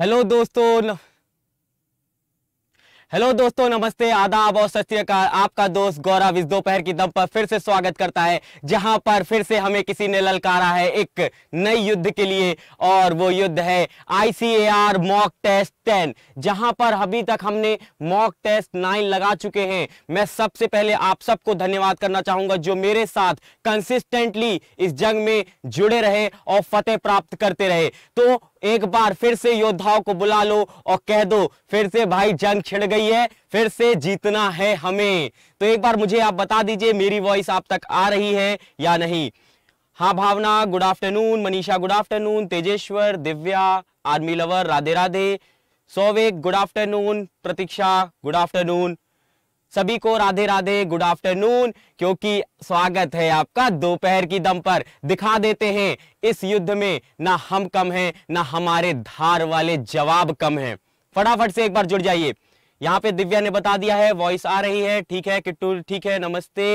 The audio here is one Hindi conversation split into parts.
हेलो दोस्तों हेलो दोस्तों नमस्ते आदाब और सत आपका दोस्त गौरव इस दोपहर की दम पर फिर से स्वागत करता है जहां पर फिर से हमें किसी ने ललकारा है एक नई युद्ध के लिए और वो युद्ध है आईसीएआर मॉक टेस्ट टेन जहां पर अभी तक हमने मॉक टेस्ट नाइन लगा चुके हैं मैं सबसे पहले आप सबको धन्यवाद करना चाहूंगा जो मेरे साथ कंसिस्टेंटली इस जंग में जुड़े रहे और फतेह प्राप्त करते रहे तो एक बार फिर से योद्धाओं को बुला लो और कह दो फिर से भाई जंग छिड़ गई है फिर से जीतना है हमें तो एक बार मुझे आप बता दीजिए मेरी वॉइस आप तक आ रही है या नहीं हाँ Bhavna good afternoon Manisha good afternoon Tejeshwar Divya army lover Radhe Radhe Souvik good afternoon Pratiksha good afternoon सभी को राधे राधे गुड आफ्टरनून क्योंकि स्वागत है आपका दोपहर की दम पर दिखा देते हैं इस युद्ध में ना हम कम हैं ना हमारे धार वाले जवाब कम हैं फटाफट से एक बार जुड़ जाइए यहाँ पे दिव्या ने बता दिया है वॉइस आ रही है ठीक है किट्टू ठीक है नमस्ते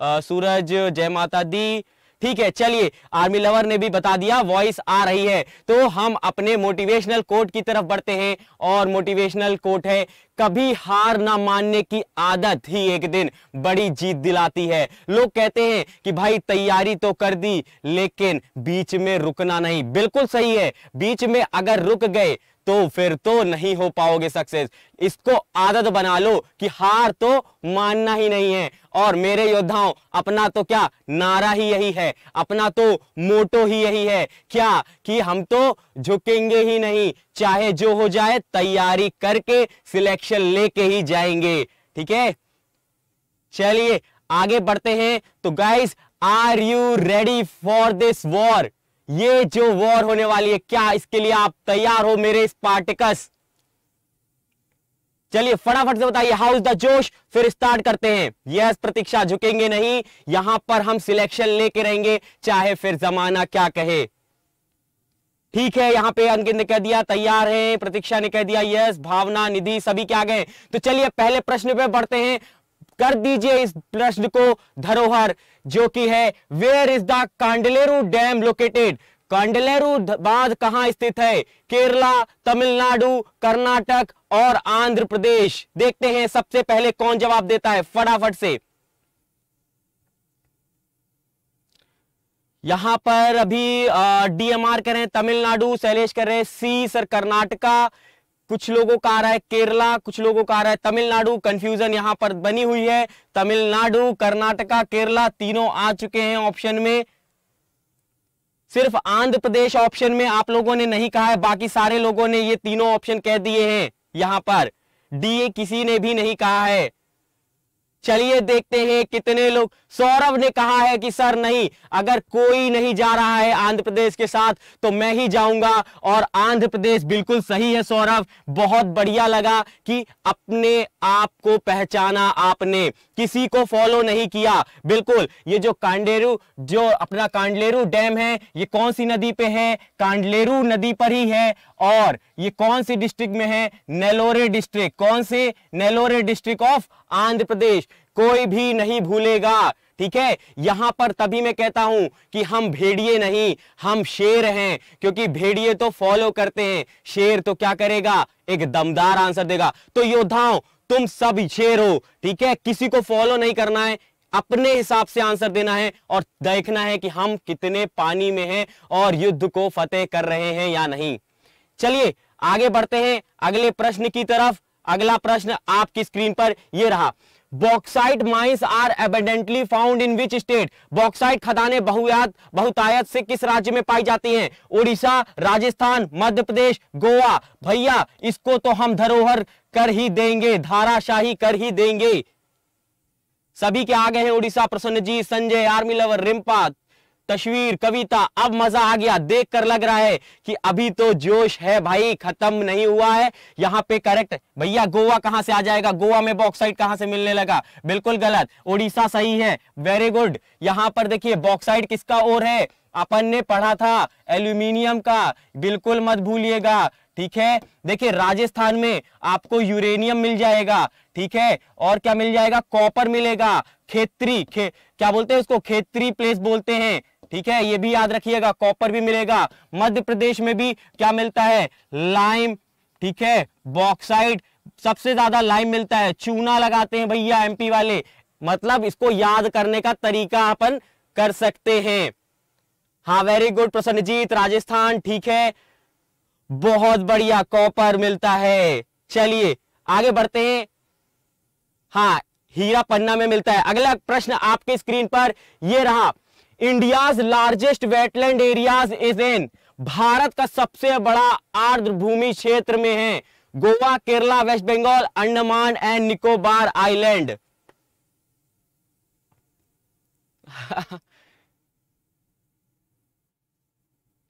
आ, सूरज जय माता दी ठीक है चलिए आर्मी लवर ने भी बता दिया वॉइस आ रही है तो हम अपने मोटिवेशनल कोट की तरफ बढ़ते हैं और मोटिवेशनल कोट है कभी हार ना मानने की आदत ही एक दिन बड़ी जीत दिलाती है लोग कहते हैं कि भाई तैयारी तो कर दी लेकिन बीच में रुकना नहीं बिल्कुल सही है बीच में अगर रुक गए तो फिर तो नहीं हो पाओगे सक्सेस इसको आदत बना लो कि हार तो मानना ही नहीं है और मेरे योद्धाओं अपना तो क्या नारा ही यही है अपना तो मोटो ही यही है क्या कि हम तो झुकेंगे ही नहीं चाहे जो हो जाए तैयारी करके सिलेक्शन लेके ही जाएंगे ठीक है चलिए आगे बढ़ते हैं तो guys are you ready for this war ये जो वॉर होने वाली है क्या इसके लिए आप तैयार हो मेरे इस पार्टिकस चलिए फटाफट से बताइए हाउस द जोश फिर स्टार्ट करते हैं यस प्रतीक्षा झुकेंगे नहीं यहां पर हम सिलेक्शन लेके रहेंगे चाहे फिर जमाना क्या कहे ठीक है यहाँ पे अंकित ने कह दिया तैयार है प्रतीक्षा ने कह दिया यस भावना निधि सभी क्या गए तो चलिए पहले प्रश्न पे बढ़ते हैं कर दीजिए इस प्रश्न को धरोहर जो कि है where is the Kandaleru dam located Kandaleru बांध कहाँ स्थित है केरला तमिलनाडु कर्नाटक और आंध्र प्रदेश देखते हैं सबसे पहले कौन जवाब देता है फटाफट से यहां पर अभी डीएमआर कर रहे हैं तमिलनाडु शैलेश कर रहे हैं सी सर कर्नाटका कुछ लोगों का आ रहा है केरला कुछ लोगों का आ रहा है तमिलनाडु कंफ्यूजन यहां पर बनी हुई है तमिलनाडु कर्नाटका केरला तीनों आ चुके हैं ऑप्शन में सिर्फ आंध्र प्रदेश ऑप्शन में आप लोगों ने नहीं कहा है बाकी सारे लोगों ने ये तीनों ऑप्शन कह दिए हैं यहां पर डी किसी ने भी नहीं कहा है चलिए देखते हैं कितने लोग सौरभ ने कहा है कि सर नहीं अगर कोई नहीं जा रहा है आंध्र प्रदेश के साथ तो मैं ही जाऊंगा और आंध्र प्रदेश बिल्कुल सही है सौरभ बहुत बढ़िया लगा कि अपने आप को पहचाना आपने किसी को फॉलो नहीं किया बिल्कुल ये जो कांडेरू जो अपना कांडलेरू डैम है ये कौन सी नदी पे है कांडलेरू नदी पर ही है और ये कौन सी डिस्ट्रिक्ट में है नेलोरे डिस्ट्रिक्ट कौन से नेलोरे डिस्ट्रिक्ट ऑफ आंध्र प्रदेश कोई भी नहीं भूलेगा ठीक है यहां पर तभी मैं कहता हूं कि हम भेड़िए नहीं हम शेर हैं क्योंकि भेड़िए तो फॉलो करते हैं शेर तो क्या करेगा एक दमदार आंसर देगा तो योद्धाओं तुम सब शेर हो ठीक है किसी को फॉलो नहीं करना है अपने हिसाब से आंसर देना है और देखना है कि हम कितने पानी में हैं और युद्ध को फतेह कर रहे हैं या नहीं चलिए आगे बढ़ते हैं अगले प्रश्न की तरफ अगला प्रश्न आपकी स्क्रीन पर यह रहा bauxite mines are abundantly found in which state bauxite खदानें बहुयात बहुतायत से किस राज्य में पाई जाती हैं उड़ीसा राजस्थान मध्य प्रदेश गोवा भैया इसको तो हम धरोहर कर ही देंगे धाराशाही कर ही देंगे सभी के आगे हैं उड़ीसा प्रसन्न जी संजय आर्मी लवर रिम्पा तस्वीर कविता अब मजा आ गया देख कर लग रहा है कि अभी तो जोश है भाई खत्म नहीं हुआ है यहाँ पे करेक्ट भैया गोवा कहाँ से आ जाएगा गोवा में बॉक्साइट कहां से मिलने लगा बिल्कुल गलत ओडिशा सही है वेरी गुड यहाँ पर देखिए बॉक्साइट किसका और है अपन ने पढ़ा था एल्यूमिनियम का बिल्कुल मत भूलिएगा ठीक है देखिए राजस्थान में आपको यूरेनियम मिल जाएगा ठीक है और क्या मिल जाएगा कॉपर मिलेगा खेत्री खे, क्या बोलते हैं उसको खेत्री प्लेस बोलते हैं ठीक है ये भी याद रखिएगा कॉपर भी मिलेगा मध्य प्रदेश में भी क्या मिलता है लाइम ठीक है बॉक्साइड सबसे ज्यादा लाइम मिलता है चूना लगाते हैं भैया एमपी वाले मतलब इसको याद करने का तरीका अपन कर सकते हैं हाँ वेरी गुड प्रसन्नजीत राजस्थान ठीक है बहुत बढ़िया कॉपर मिलता है चलिए आगे बढ़ते हैं हाँ हीरा पन्ना में मिलता है अगला प्रश्न आपके स्क्रीन पर यह रहा India's largest wetland areas is in Bharat का सबसे बड़ा आर्द्र भूमि क्षेत्र में है Goa Kerala West Bengal Andaman and Nicobar island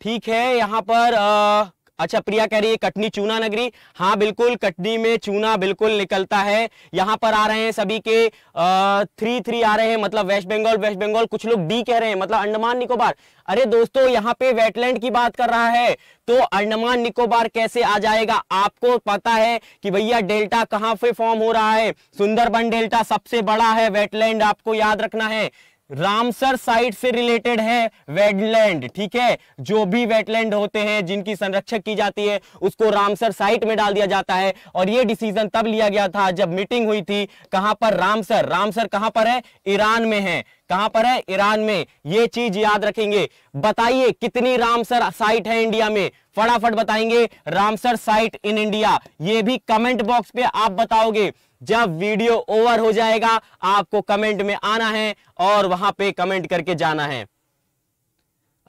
ठीक है यहां पर आ, अच्छा प्रिया कह रही है कटनी चूना नगरी हाँ बिल्कुल कटनी में चूना बिल्कुल निकलता है यहाँ पर आ रहे हैं सभी के आ, थ्री थ्री आ रहे हैं मतलब वेस्ट बंगाल वेस्ट बंगाल कुछ लोग डी कह रहे हैं मतलब अंडमान निकोबार अरे दोस्तों यहाँ पे वेटलैंड की बात कर रहा है तो अंडमान निकोबार कैसे आ जाएगा आपको पता है कि भैया डेल्टा कहाँ पे फॉर्म हो रहा है सुंदरबन डेल्टा सबसे बड़ा है वेटलैंड आपको याद रखना है रामसर साइट से रिलेटेड है वेटलैंड ठीक है जो भी वेटलैंड होते हैं जिनकी संरक्षक की जाती है उसको रामसर साइट में डाल दिया जाता है और ये डिसीजन तब लिया गया था जब मीटिंग हुई थी कहां पर रामसर रामसर कहां पर है ईरान में है कहां पर है ईरान में ये चीज याद रखेंगे बताइए कितनी रामसर साइट है इंडिया में फटाफट बताएंगे रामसर साइट इन इंडिया ये भी कमेंट बॉक्स पे आप बताओगे जब वीडियो ओवर हो जाएगा आपको कमेंट में आना है और वहां पे कमेंट करके जाना है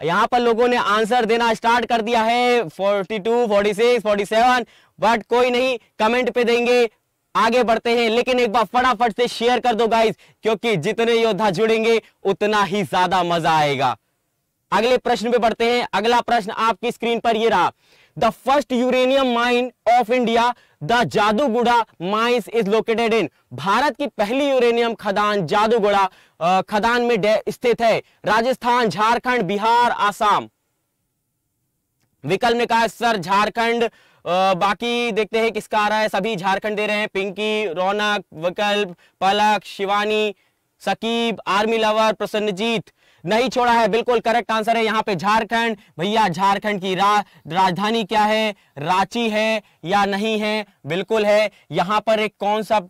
यहां पर लोगों ने आंसर देना स्टार्ट कर दिया है 42, 46, 47 बट कोई नहीं कमेंट पे देंगे आगे बढ़ते हैं लेकिन एक बार फटाफट से शेयर कर दो गाइस क्योंकि जितने योद्धा जुड़ेंगे उतना ही ज्यादा मजा आएगा अगले प्रश्न पे बढ़ते हैं अगला प्रश्न आपकी स्क्रीन पर ये रहा the first uranium mine of India the Jaduguda mines is located in Bharat की पहली यूरेनियम खदान जादूगुड़ा खदान में स्थित है राजस्थान झारखंड बिहार आसाम विकल्प ने कहा सर झारखंड बाकी देखते हैं किसका आ रहा है सभी झारखंड दे रहे हैं पिंकी रौनक विकल्प पलक शिवानी सकीब आर्मी लवर प्रसन्नजीत नहीं छोड़ा है बिल्कुल करेक्ट आंसर है यहाँ पे झारखंड भैया झारखंड की रा, राजधानी क्या है रांची है या नहीं है बिल्कुल है यहाँ पर एक कौन सा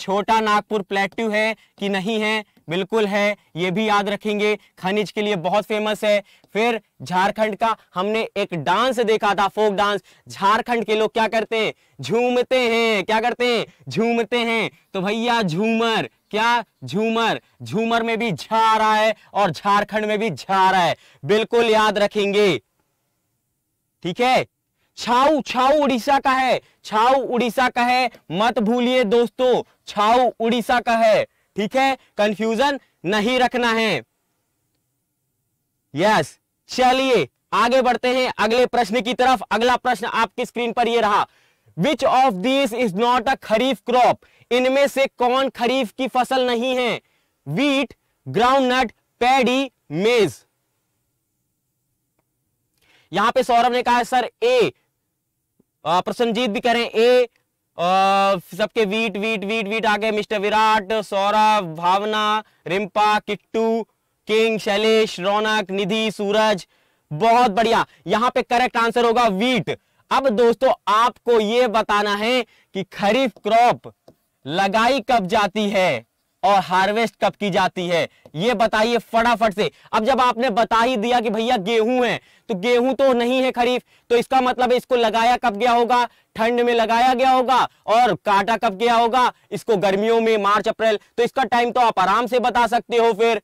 छोटा नागपुर प्लेट्यू है कि नहीं है बिल्कुल है ये भी याद रखेंगे खनिज के लिए बहुत फेमस है फिर झारखंड का हमने एक डांस देखा था फोक डांस झारखंड के लोग क्या करते हैं झूमते हैं क्या करते हैं झूमते हैं तो भैया झूमर क्या झूमर झूमर में भी झा आ रहा है और झारखंड में भी झा आ रहा है बिल्कुल याद रखेंगे ठीक है छाऊ छाऊ उड़ीसा का है छाऊ उड़ीसा का है मत भूलिए दोस्तों छाऊ उड़ीसा का है ठीक है कंफ्यूजन नहीं रखना है यस चलिए आगे बढ़ते हैं अगले प्रश्न की तरफ अगला प्रश्न आपकी स्क्रीन पर यह रहा which of this is not a kharif crop इनमें से कौन खरीफ की फसल नहीं है वीट ग्राउंडनट पैडी मेज यहां पे सौरभ ने कहा है सर ए प्रसन्नजीत भी कह रहे हैं ए सबके वीट वीट वीट वीट आ गए मिस्टर विराट सौरभ भावना रिम्पा किट्टू किंग शैलेश रौनक निधि सूरज बहुत बढ़िया यहां पे करेक्ट आंसर होगा वीट अब दोस्तों आपको यह बताना है कि खरीफ क्रॉप लगाई कब जाती है और हार्वेस्ट कब की जाती है ये बताइए फटाफट से अब जब आपने बता ही दिया कि भैया गेहूं है तो गेहूं तो नहीं है खरीफ तो इसका मतलब है इसको लगाया कब गया होगा ठंड में लगाया गया होगा और काटा कब गया होगा इसको गर्मियों में मार्च अप्रैल तो इसका टाइम तो आप आराम से बता सकते हो फिर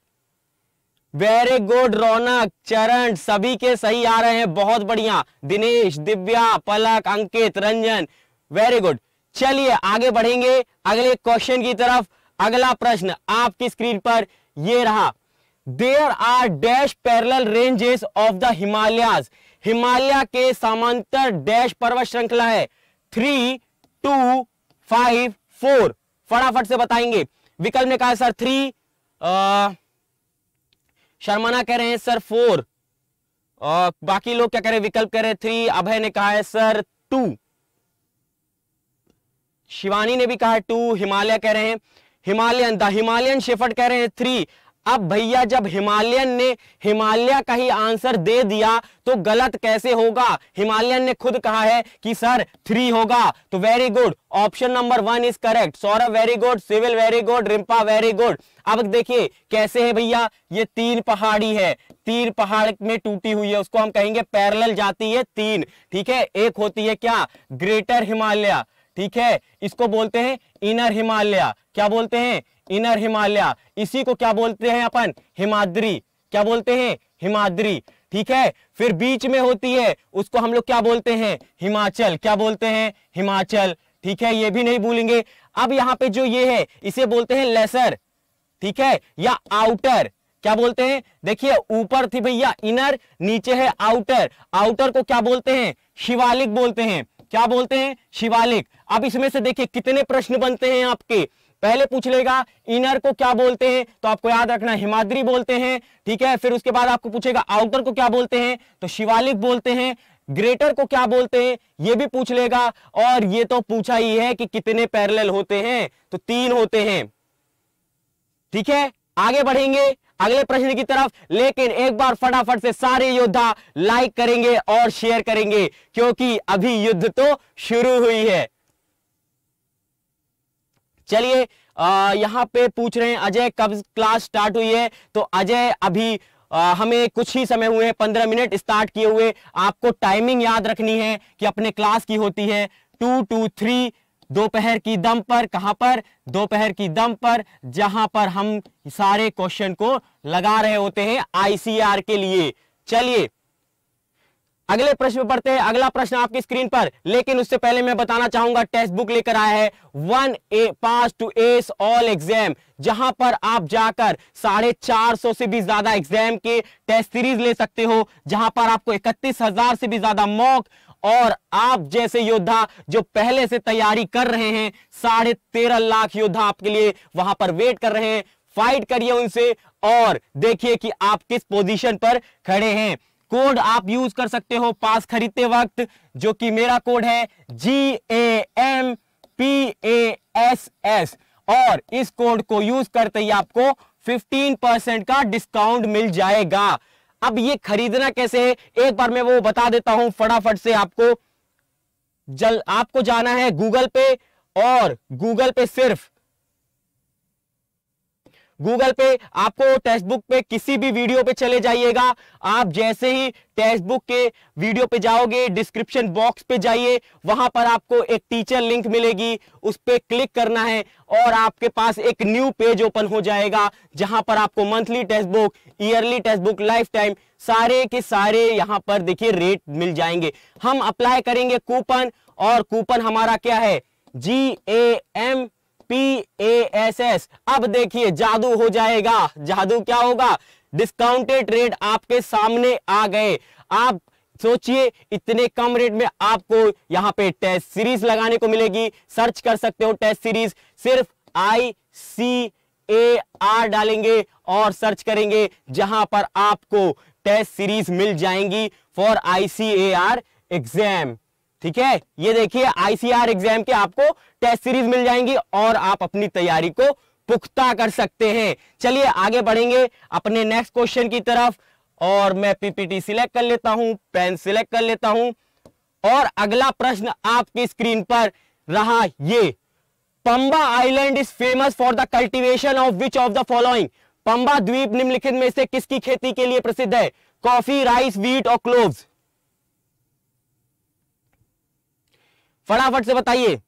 वेरी गुड रौनक चरण सभी के सही आ रहे हैं बहुत बढ़िया दिनेश दिव्या पलक अंकित रंजन वेरी गुड चलिए आगे बढ़ेंगे अगले क्वेश्चन की तरफ अगला प्रश्न आपकी स्क्रीन पर यह रहा there are dash parallel ranges of the Himalayas Himalaya के समांतर डैश पर्वत श्रृंखला है थ्री टू फाइव फोर फटाफट से बताएंगे विकल्प ने कहा सर थ्री शर्माना कह रहे हैं सर फोर और बाकी लोग क्या कह रहे हैं विकल्प कह रहे हैं थ्री अभय ने कहा है सर टू शिवानी ने भी कहा टू हिमालय कह रहे हैं हिमालयन द हिमालयन शेफर्ड कह रहे हैं थ्री अब भैया जब हिमालयन ने हिमालय का ही आंसर दे दिया तो गलत कैसे होगा हिमालयन ने खुद कहा है कि सर थ्री होगा तो very good option number one is correct Saurabh very good civil very good Rimpa very good अब देखिए कैसे है भैया ये तीन पहाड़ी है तीन पहाड़ में टूटी हुई है उसको हम कहेंगे पैरेलल जाती है तीन ठीक है एक होती है क्या ग्रेटर हिमालय ठीक है इसको बोलते हैं इनर हिमालय क्या बोलते हैं इनर हिमालय इसी को क्या बोलते हैं अपन हिमाद्री क्या बोलते हैं हिमाद्री ठीक है फिर बीच में होती है उसको हम लोग क्या बोलते हैं हिमाचल क्या बोलते हैं हिमाचल ठीक है ये भी नहीं भूलेंगे अब यहां पे जो ये है इसे बोलते हैं लेसर ठीक है या आउटर क्या बोलते हैं देखिए ऊपर थी भैया इनर नीचे है आउटर आउटर को क्या बोलते हैं शिवालिक बोलते हैं क्या बोलते हैं शिवालिक अब इसमें से देखिए कितने प्रश्न बनते हैं आपके पहले पूछ लेगा इनर को क्या बोलते हैं तो आपको याद रखना हिमाद्री बोलते हैं ठीक है फिर उसके बाद आपको पूछेगा आउटर को क्या बोलते हैं तो शिवालिक बोलते हैं ग्रेटर को क्या बोलते हैं ये भी पूछ लेगा और ये तो पूछा ही है कि कितने पैरेलल होते हैं तो तीन होते हैं ठीक है आगे बढ़ेंगे अगले प्रश्न की तरफ लेकिन एक बार फटाफट से सारे योद्धा लाइक करेंगे और शेयर करेंगे क्योंकि अभी युद्ध तो शुरू हुई है चलिए यहां पे पूछ रहे हैं अजय कब क्लास स्टार्ट हुई है तो अजय अभी आ, हमें कुछ ही समय हुए हैं पंद्रह मिनट स्टार्ट किए हुए आपको टाइमिंग याद रखनी है कि अपने क्लास की होती है टू टू थ्री दोपहर की दम पर कहां पर दोपहर की दम पर जहां पर हम सारे क्वेश्चन को लगा रहे होते हैं आईसीआर के लिए चलिए अगले प्रश्न पढ़ते हैं अगला प्रश्न आपकी स्क्रीन पर लेकिन उससे पहले मैं बताना चाहूंगा टेक्स्ट बुक लेकर आया है one a pass to ace all exam जहां पर आप जाकर साढ़े चार सौ से भी ज्यादा एग्जाम के टेस्ट सीरीज ले सकते हो जहां पर आपको इकतीस हजार से भी ज्यादा मॉक और आप जैसे योद्धा जो पहले से तैयारी कर रहे हैं साढ़े तेरह लाख योद्धा आपके लिए वहां पर वेट कर रहे हैं फाइट करिए उनसे और देखिए कि आप किस पोजीशन पर खड़े हैं कोड आप यूज कर सकते हो पास खरीदते वक्त जो कि मेरा कोड है G A M P A S S और इस कोड को यूज करते ही आपको 15 परसेंट का डिस्काउंट मिल जाएगा अब ये खरीदना कैसे है एक बार मैं वो बता देता हूं फटाफट से आपको जल आपको जाना है गूगल पे और गूगल पे सिर्फ गूगल पे आपको टेक्स्ट बुक पे किसी भी वीडियो पे चले जाइएगा आप जैसे ही टेक्स्ट बुक के वीडियो पे जाओगे डिस्क्रिप्शन बॉक्स पे जाइए वहां पर आपको एक टीचर लिंक मिलेगी उस पर क्लिक करना है और आपके पास एक न्यू पेज ओपन हो जाएगा जहां पर आपको monthly text book yearly text book life time सारे के सारे यहाँ पर देखिए रेट मिल जाएंगे हम अप्लाई करेंगे कूपन और कूपन हमारा क्या है G A M P A S S अब देखिए जादू हो जाएगा जादू क्या होगा डिस्काउंटेड रेट आपके सामने आ गए आप सोचिए इतने कम रेट में आपको यहाँ पे टेस्ट सीरीज लगाने को मिलेगी सर्च कर सकते हो टेस्ट सीरीज सिर्फ आई सी ए आर डालेंगे और सर्च करेंगे जहां पर आपको टेस्ट सीरीज मिल जाएंगी for I C A R exam ठीक है ये देखिए आईसीआर एग्जाम के आपको टेस्ट सीरीज मिल जाएंगी और आप अपनी तैयारी को पुख्ता कर सकते हैं चलिए आगे बढ़ेंगे अपने नेक्स्ट क्वेश्चन की तरफ और मैं पीपीटी सिलेक्ट कर लेता हूं पेन सिलेक्ट कर लेता हूं और अगला प्रश्न आपकी स्क्रीन पर रहा ये Pamba island is famous for the cultivation of which of the following Pamba द्वीप निम्नलिखित में से किसकी खेती के लिए प्रसिद्ध है कॉफी राइस वीट और क्लोव्स फटाफट से बताइए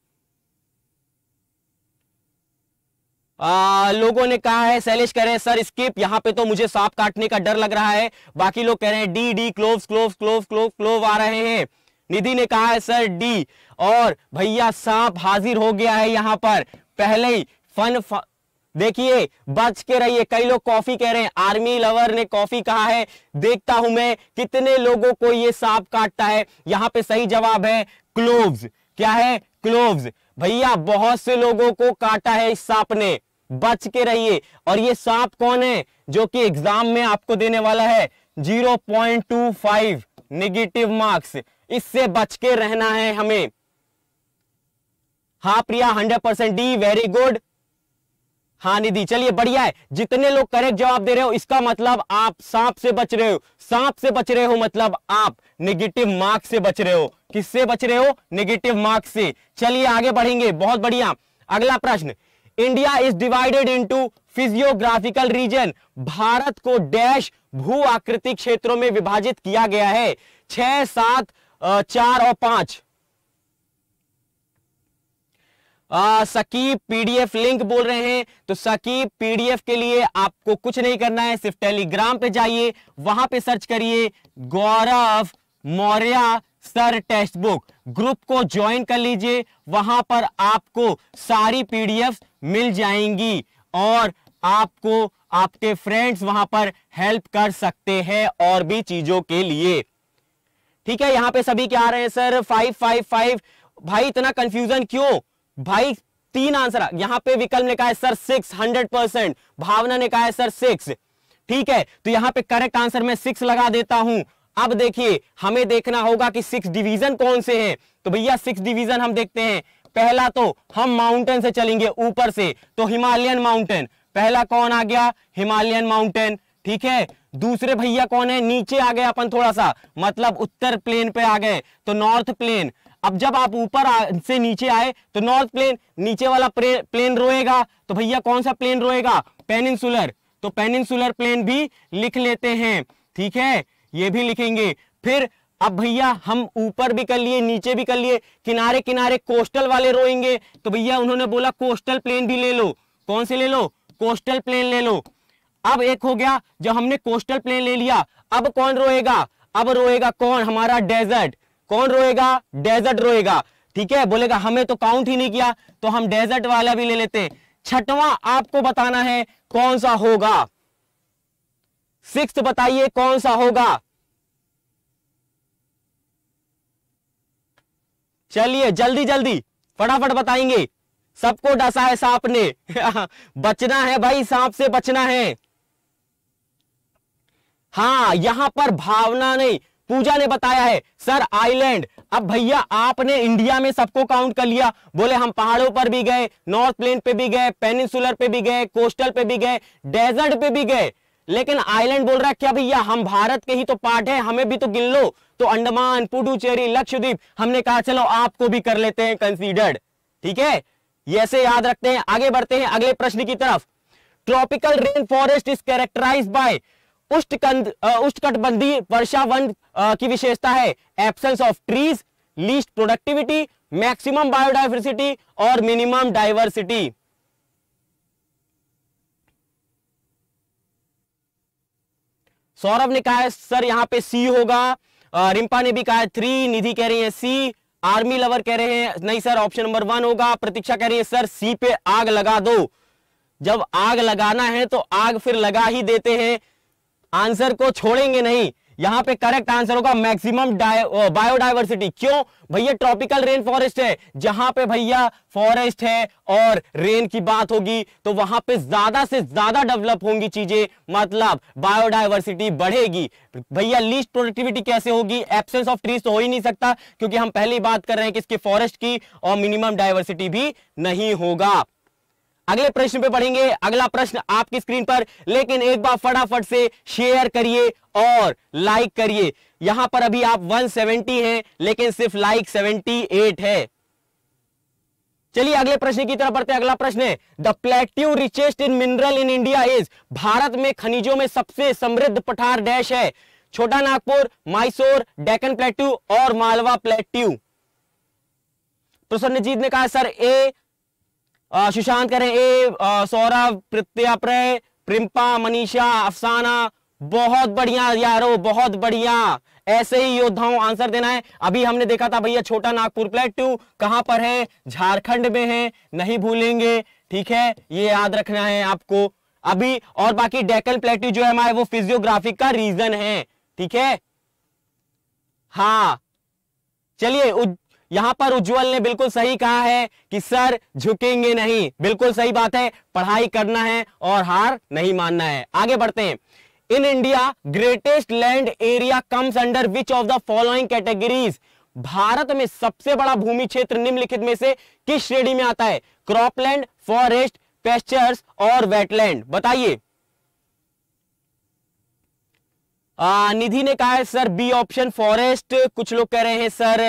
लोगों ने कहा है सैलेश कह रहे हैं सर स्किप यहाँ पे तो मुझे सांप काटने का डर लग रहा है बाकी लोग कह रहे हैं D D clove clove clove clove clove आ रहे हैं निधि ने कहा है सर डी और भैया सांप हाजिर हो गया है यहां पर पहले ही फन फ... देखिए बच के रहिए कई लोग कॉफी कह रहे हैं आर्मी लवर ने कॉफी कहा है देखता हूं मैं कितने लोगों को ये सांप काटता है यहां पे सही जवाब है क्लोव्स क्या है क्लोव्स भैया बहुत से लोगों को काटा है इस सांप ने बच के रहिए और ये सांप कौन है जो कि एग्जाम में आपको देने वाला है 0.25 नेगेटिव मार्क्स इससे बच के रहना है हमें हा Priya 100 percent D very good हाँ निधि चलिए बढ़िया है जितने लोग करेक्ट जवाब दे रहे हो इसका मतलब आप सांप से बच रहे हो सांप से बच रहे हो मतलब आप नेगेटिव मार्क्स से बच रहे हो किससे बच रहे हो नेगेटिव मार्क्स से चलिए आगे बढ़ेंगे बहुत बढ़िया अगला प्रश्न India is divided into physiographical region Bharat को डैश भू आकृतिक क्षेत्रों में विभाजित किया गया है छह सात चार और पांच आ, सकीब पीडीएफ लिंक बोल रहे हैं तो सकीब पीडीएफ के लिए आपको कुछ नहीं करना है सिर्फ टेलीग्राम पे जाइए वहां पे सर्च करिए Gaurav Maurya sir text book group को ज्वाइन कर लीजिए वहां पर आपको सारी पीडीएफ मिल जाएंगी और आपको आपके फ्रेंड्स वहां पर हेल्प कर सकते हैं और भी चीजों के लिए ठीक है यहां पे सभी क्या आ रहे हैं सर फाइव फाइव फाइव भाई इतना कंफ्यूजन क्यों भाई तीन आंसर यहां पे विकल्प ने कहा है sir six hundred percent Bhavna ने कहा है सर सिक्स ठीक है तो यहां पे करेक्ट आंसर मैं सिक्स लगा देता हूं अब देखिए हमें देखना होगा कि सिक्स डिवीजन कौन से हैं तो भैया सिक्स डिवीजन हम देखते हैं पहला तो हम माउंटेन से चलेंगे ऊपर से तो हिमालयन माउंटेन पहला कौन आ गया हिमालयन माउंटेन ठीक है दूसरे भैया कौन है नीचे आ गए अपन थोड़ा सा मतलब उत्तर प्लेन पे आ गए तो नॉर्थ प्लेन अब जब आप ऊपर से नीचे आए तो नॉर्थ प्लेन नीचे वाला प्लेन रोएगा तो भैया कौन सा प्लेन रोएगा पेनिनसुलर तो पेनिनसुलर प्लेन भी लिख लेते हैं ठीक है ये भी लिखेंगे फिर अब भैया हम ऊपर भी कर लिए नीचे भी कर लिए किनारे किनारे कोस्टल वाले रोएंगे तो भैया उन्होंने बोला कोस्टल प्लेन भी ले लो कौन से ले लो कोस्टल प्लेन ले लो अब एक हो गया जब हमने कोस्टल प्लेन ले लिया अब कौन रोएगा अब रोएगा कौन हमारा डेजर्ट कौन रोएगा डेजर्ट रोएगा ठीक है बोलेगा हमें तो काउंट ही नहीं किया तो हम डेजर्ट वाला भी ले लेते हैं छठवा आपको बताना है कौन सा होगा सिक्स बताइए कौन सा होगा चलिए जल्दी जल्दी फटाफट बताएंगे सबको डसा है सांप ने बचना है भाई सांप से बचना है हाँ यहां पर भावना नहीं पूजा ने बताया है सर आइलैंड अब भैया आपने इंडिया में सबको काउंट कर लिया बोले हम पहाड़ों पर भी गए नॉर्थ प्लेन पे भी गए पेनिसुलर पे भी गए कोस्टल पे भी गए डेजर्ट पे भी गए लेकिन आइलैंड बोल रहा है क्या भैया हम भारत के ही तो पार्ट है हमें भी तो गिन लो तो अंडमान पुडुचेरी लक्षद्वीप हमने कहा चलो आपको भी कर लेते हैं कंसिडर्ड ठीक है ऐसे याद रखते हैं आगे बढ़ते हैं अगले प्रश्न की तरफ tropical rain forest is characterize by उष्णकंद वर्षा वन की विशेषता है absence of trees least productivity maximum biodiversity और मिनिमम डाइवर्सिटी सौरभ ने कहा है सर यहां पे सी होगा रिम्पा ने भी कहा है थ्री निधि कह रही है सी आर्मी लवर कह रहे हैं नहीं सर ऑप्शन नंबर वन होगा प्रतीक्षा कह रही है सर सी पे आग लगा दो जब आग लगाना है तो आग फिर लगा ही देते हैं आंसर को छोड़ेंगे नहीं यहां पे करेक्ट आंसर होगा मैक्सिमम बायोडाइवर्सिटी क्यों भैया ट्रॉपिकल रेन फॉरेस्ट है जहां पे भैया फॉरेस्ट है और रेन की बात होगी तो वहां पे ज्यादा से ज्यादा डेवलप होंगी चीजें मतलब बायोडाइवर्सिटी बढ़ेगी भैया लीस्ट प्रोडक्टिविटी कैसे होगी एब्सेंस ऑफ ट्रीज तो हो ही नहीं सकता क्योंकि हम पहली बात कर रहे हैं कि इसके फॉरेस्ट की और मिनिमम डायवर्सिटी भी नहीं होगा अगले प्रश्न पे पढ़ेंगे अगला प्रश्न आपकी स्क्रीन पर लेकिन एक बार फटाफट से शेयर करिए और लाइक करिए यहां पर अभी आप 170 हैं लेकिन सिर्फ लाइक 78 है चलिए अगले प्रश्न की तरफ बढ़ते हैं अगला प्रश्न है the plateau richest in mineral in India is Bharat में खनिजों में सबसे समृद्ध पठार डैश है छोटा नागपुर माइसोर डेकन प्लेट्यू और मालवा प्लेट्यू प्रसन्नजीत ने कहा सर ए सुशांत कह रहे हैं ए सौरभ प्रत्याप्रय प्रिंपा मनीषा अफसाना बहुत बढ़िया यारो बहुत बढ़िया ऐसे ही योद्धाओं आंसर देना है अभी हमने देखा था भैया छोटा नागपुर प्लेट टू कहां पर है झारखंड में है नहीं भूलेंगे ठीक है ये याद रखना है आपको अभी और बाकी डेकल प्लेटू जो है हमारे वो फिजियोग्राफिक का रीजन है ठीक है हाँ चलिए यहां पर उज्जवल ने बिल्कुल सही कहा है कि सर झुकेंगे नहीं बिल्कुल सही बात है पढ़ाई करना है और हार नहीं मानना है आगे बढ़ते हैं in India greatest land area comes under which of the following categories Bharat में सबसे बड़ा भूमि क्षेत्र निम्नलिखित में से किस श्रेणी में आता है क्रॉपलैंड फॉरेस्ट पेस्चर्स और वेटलैंड बताइए निधि ने कहा है सर बी ऑप्शन फॉरेस्ट कुछ लोग कह रहे हैं सर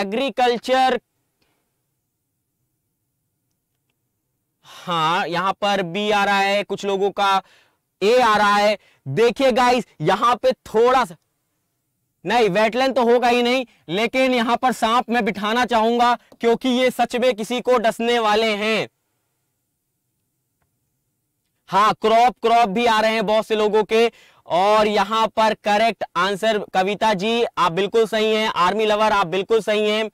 एग्रीकल्चर हाँ यहां पर बी आ रहा है कुछ लोगों का ए आ रहा है देखिए गाइस यहां पे थोड़ा सा नहीं वेटलैंड तो होगा ही नहीं लेकिन यहां पर सांप मैं बिठाना चाहूंगा क्योंकि ये सच में किसी को डसने वाले हैं हाँ क्रॉप क्रॉप भी आ रहे हैं बहुत से लोगों के और यहाँ पर करेक्ट आंसर कविता जी आप बिल्कुल सही हैं आर्मी लवर आप बिल्कुल सही हैं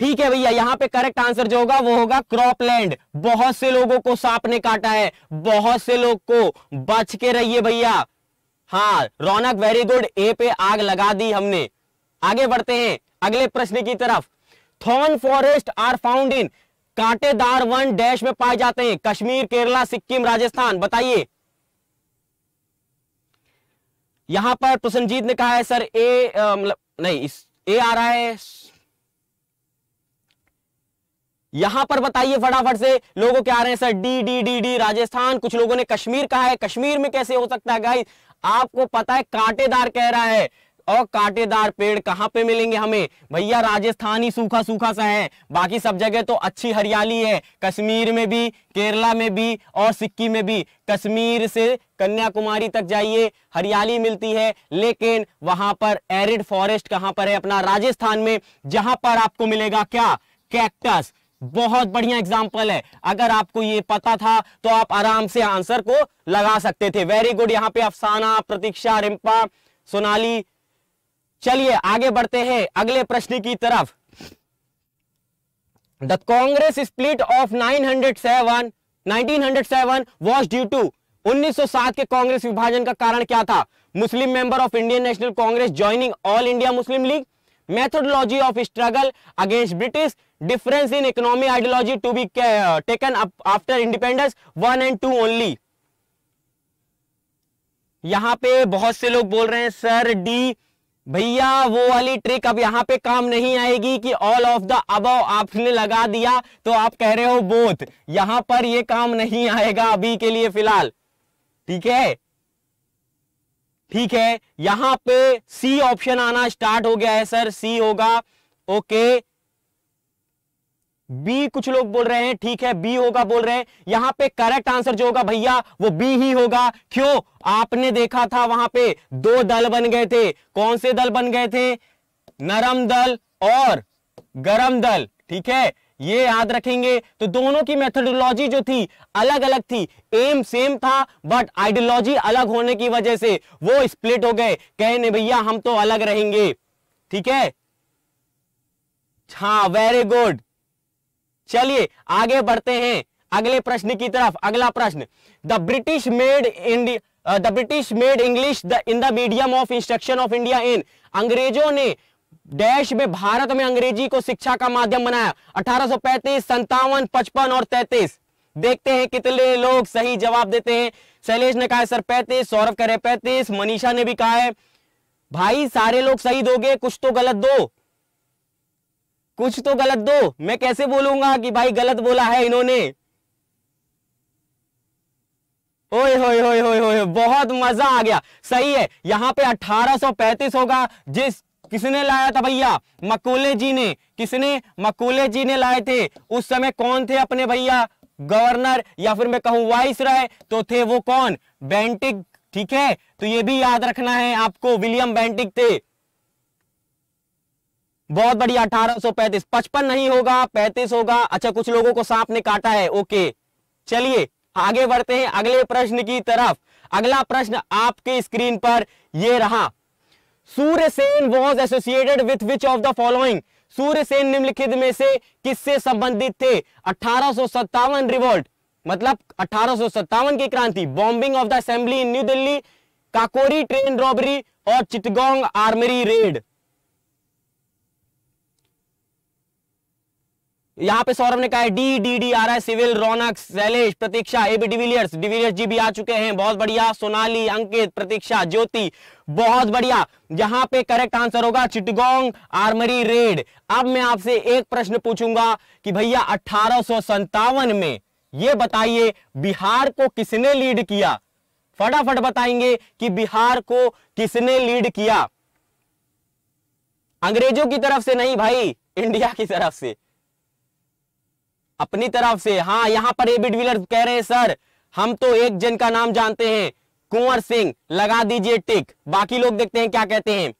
ठीक है भैया यहाँ पे करेक्ट आंसर जो होगा वो होगा क्रॉपलैंड बहुत से लोगों को सांप ने काटा है बहुत से लोग को बच के रहिए भैया हाँ रौनक वेरी गुड ए पे आग लगा दी हमने आगे बढ़ते हैं अगले प्रश्न की तरफ thorn forest are found in कांटेदार वन डैश में पाए जाते हैं कश्मीर केरला सिक्किम राजस्थान बताइए यहां पर प्रसन्नजीत ने कहा है सर ए मतलब नहीं इस ए आ रहा है यहां पर बताइए फटाफट से लोगों क्या आ रहे हैं sir D D D D Rajasthan कुछ लोगों ने कश्मीर कहा है कश्मीर में कैसे हो सकता है गाइस आपको पता है कांटेदार कह रहा है और कांटेदार पेड़ कहाँ पे मिलेंगे हमें भैया राजस्थान ही सूखा सूखा सा है बाकी सब जगह तो अच्छी हरियाली है कश्मीर में भी केरला में भी और सिक्किम में भी कश्मीर से कन्याकुमारी तक जाइए हरियाली मिलती है लेकिन वहां पर एरिड फॉरेस्ट कहां पर है अपना राजस्थान में जहां पर आपको मिलेगा क्या कैक्टस बहुत बढ़िया एग्जाम्पल है अगर आपको ये पता था तो आप आराम से आंसर को लगा सकते थे वेरी गुड यहाँ पे अफसाना प्रतीक्षा रिम्पा सोनाली चलिए आगे बढ़ते हैं अगले प्रश्न की तरफ the Congress split of 907 1907 was due to 1907 के कांग्रेस विभाजन का कारण क्या था Muslim member of Indian National Congress joining All India Muslim League methodology of struggle against British difference in economy ideology to be taken up after independence one and two only यहां पे बहुत से लोग बोल रहे हैं सर डी भैया वो वाली ट्रिक अब यहाँ पे काम नहीं आएगी कि ऑल ऑफ द अब आपने लगा दिया तो आप कह रहे हो बोथ यहां पर ये काम नहीं आएगा अभी के लिए फिलहाल ठीक है ठीक है यहां पे सी ऑप्शन आना स्टार्ट हो गया है सर सी होगा ओके okay. बी कुछ लोग बोल रहे हैं ठीक है बी होगा बोल रहे हैं यहां पे करेक्ट आंसर जो होगा भैया वो बी ही होगा क्यों आपने देखा था वहां पे दो दल बन गए थे कौन से दल बन गए थे नरम दल और गरम दल ठीक है ये याद रखेंगे तो दोनों की मेथडोलॉजी जो थी अलग अलग थी एम सेम था बट आइडियोलॉजी अलग होने की वजह से वो स्प्लिट हो गए कहने भैया हम तो अलग रहेंगे ठीक है हाँ वेरी गुड चलिए आगे बढ़ते हैं अगले प्रश्न की तरफ अगला प्रश्न the British made India the British made English in the medium of instruction of India in अंग्रेजों ने डैश में भारत में अंग्रेजी को शिक्षा का माध्यम बनाया 1835, संतावन पचपन और 33 देखते हैं कितने लोग सही जवाब देते हैं शैलेश ने कहा है सर 35, सौरभ कह रहे 35, मनीषा ने भी कहा है भाई सारे लोग सही दोगे कुछ तो गलत दो कुछ तो गलत दो मैं कैसे बोलूंगा कि भाई गलत बोला है इन्होंने ओए होए होए होए होए बहुत मजा आ गया सही है यहाँ पे 1835 होगा जिस किसने लाया था भैया मकोले जी ने किसने मकोले जी ने लाए थे उस समय कौन थे अपने भैया गवर्नर या फिर मैं कहूं वाइस राय तो थे वो कौन बैंटिक ठीक है तो ये भी याद रखना है आपको विलियम बैंटिक थे बहुत बढ़िया अठारह सौ पैंतीस पचपन नहीं होगा पैंतीस होगा अच्छा कुछ लोगों को सांप ने काटा है ओके चलिए आगे बढ़ते हैं अगले प्रश्न की तरफ अगला प्रश्न आपके स्क्रीन पर यह रहा Surya Sen was associated with which of the following Surya Sen निम्नलिखित में से किससे संबंधित थे अठारह रिवोल्ट मतलब अठारह की क्रांति bombing of the assembly in New Delhi Kakori train robbery और चिटगोंग आर्मरी रेड यहाँ पे सौरभ ने कहा है डी डी डी आ रहा है civil Raunak Shailesh Pratiksha AB de Villiers de Villiers ji भी आ चुके हैं बहुत बढ़िया सोनाली अंकित प्रतीक्षा ज्योति बहुत बढ़िया यहाँ पे करेक्ट आंसर होगा चिटगोंग आर्मरी रेड अब मैं आपसे एक प्रश्न पूछूंगा कि भैया अठारह में ये बताइए बिहार को किसने लीड किया फटाफट बताएंगे कि बिहार को किसने लीड किया अंग्रेजों की तरफ से नहीं भाई इंडिया की तरफ से अपनी तरफ से हाँ यहाँ पर एबिड व्हीलर कह रहे हैं सर हम तो एक जन का नाम जानते हैं कुंवर सिंह लगा दीजिए टिक बाकी लोग देखते हैं क्या कहते हैं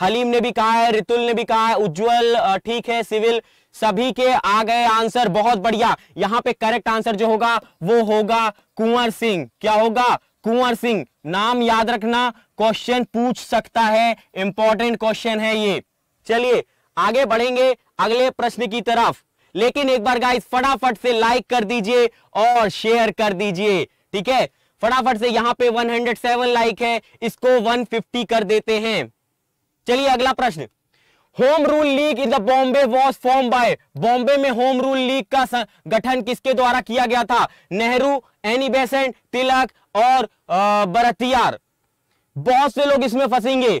हलीम ने भी कहा है रितुल ने भी कहा है उज्जवल ठीक है सिविल सभी के आ गए आंसर बहुत बढ़िया यहाँ पे करेक्ट आंसर जो होगा वो होगा कुंवर सिंह क्या होगा कुंवर सिंह नाम याद रखना क्वेश्चन पूछ सकता है इंपॉर्टेंट क्वेश्चन है ये चलिए आगे बढ़ेंगे अगले प्रश्न की तरफ लेकिन एक बार गाइस फटाफट से लाइक कर दीजिए और शेयर कर दीजिए ठीक है फटाफट से यहां पे 107 लाइक है इसको 150 कर देते हैं चलिए अगला प्रश्न home rule league in the Bombay was form by Bombay में होम रूल लीग का गठन किसके द्वारा किया गया था नेहरू एनी बेसेंट तिलक और बरतियार बहुत से लोग इसमें फंसेंगे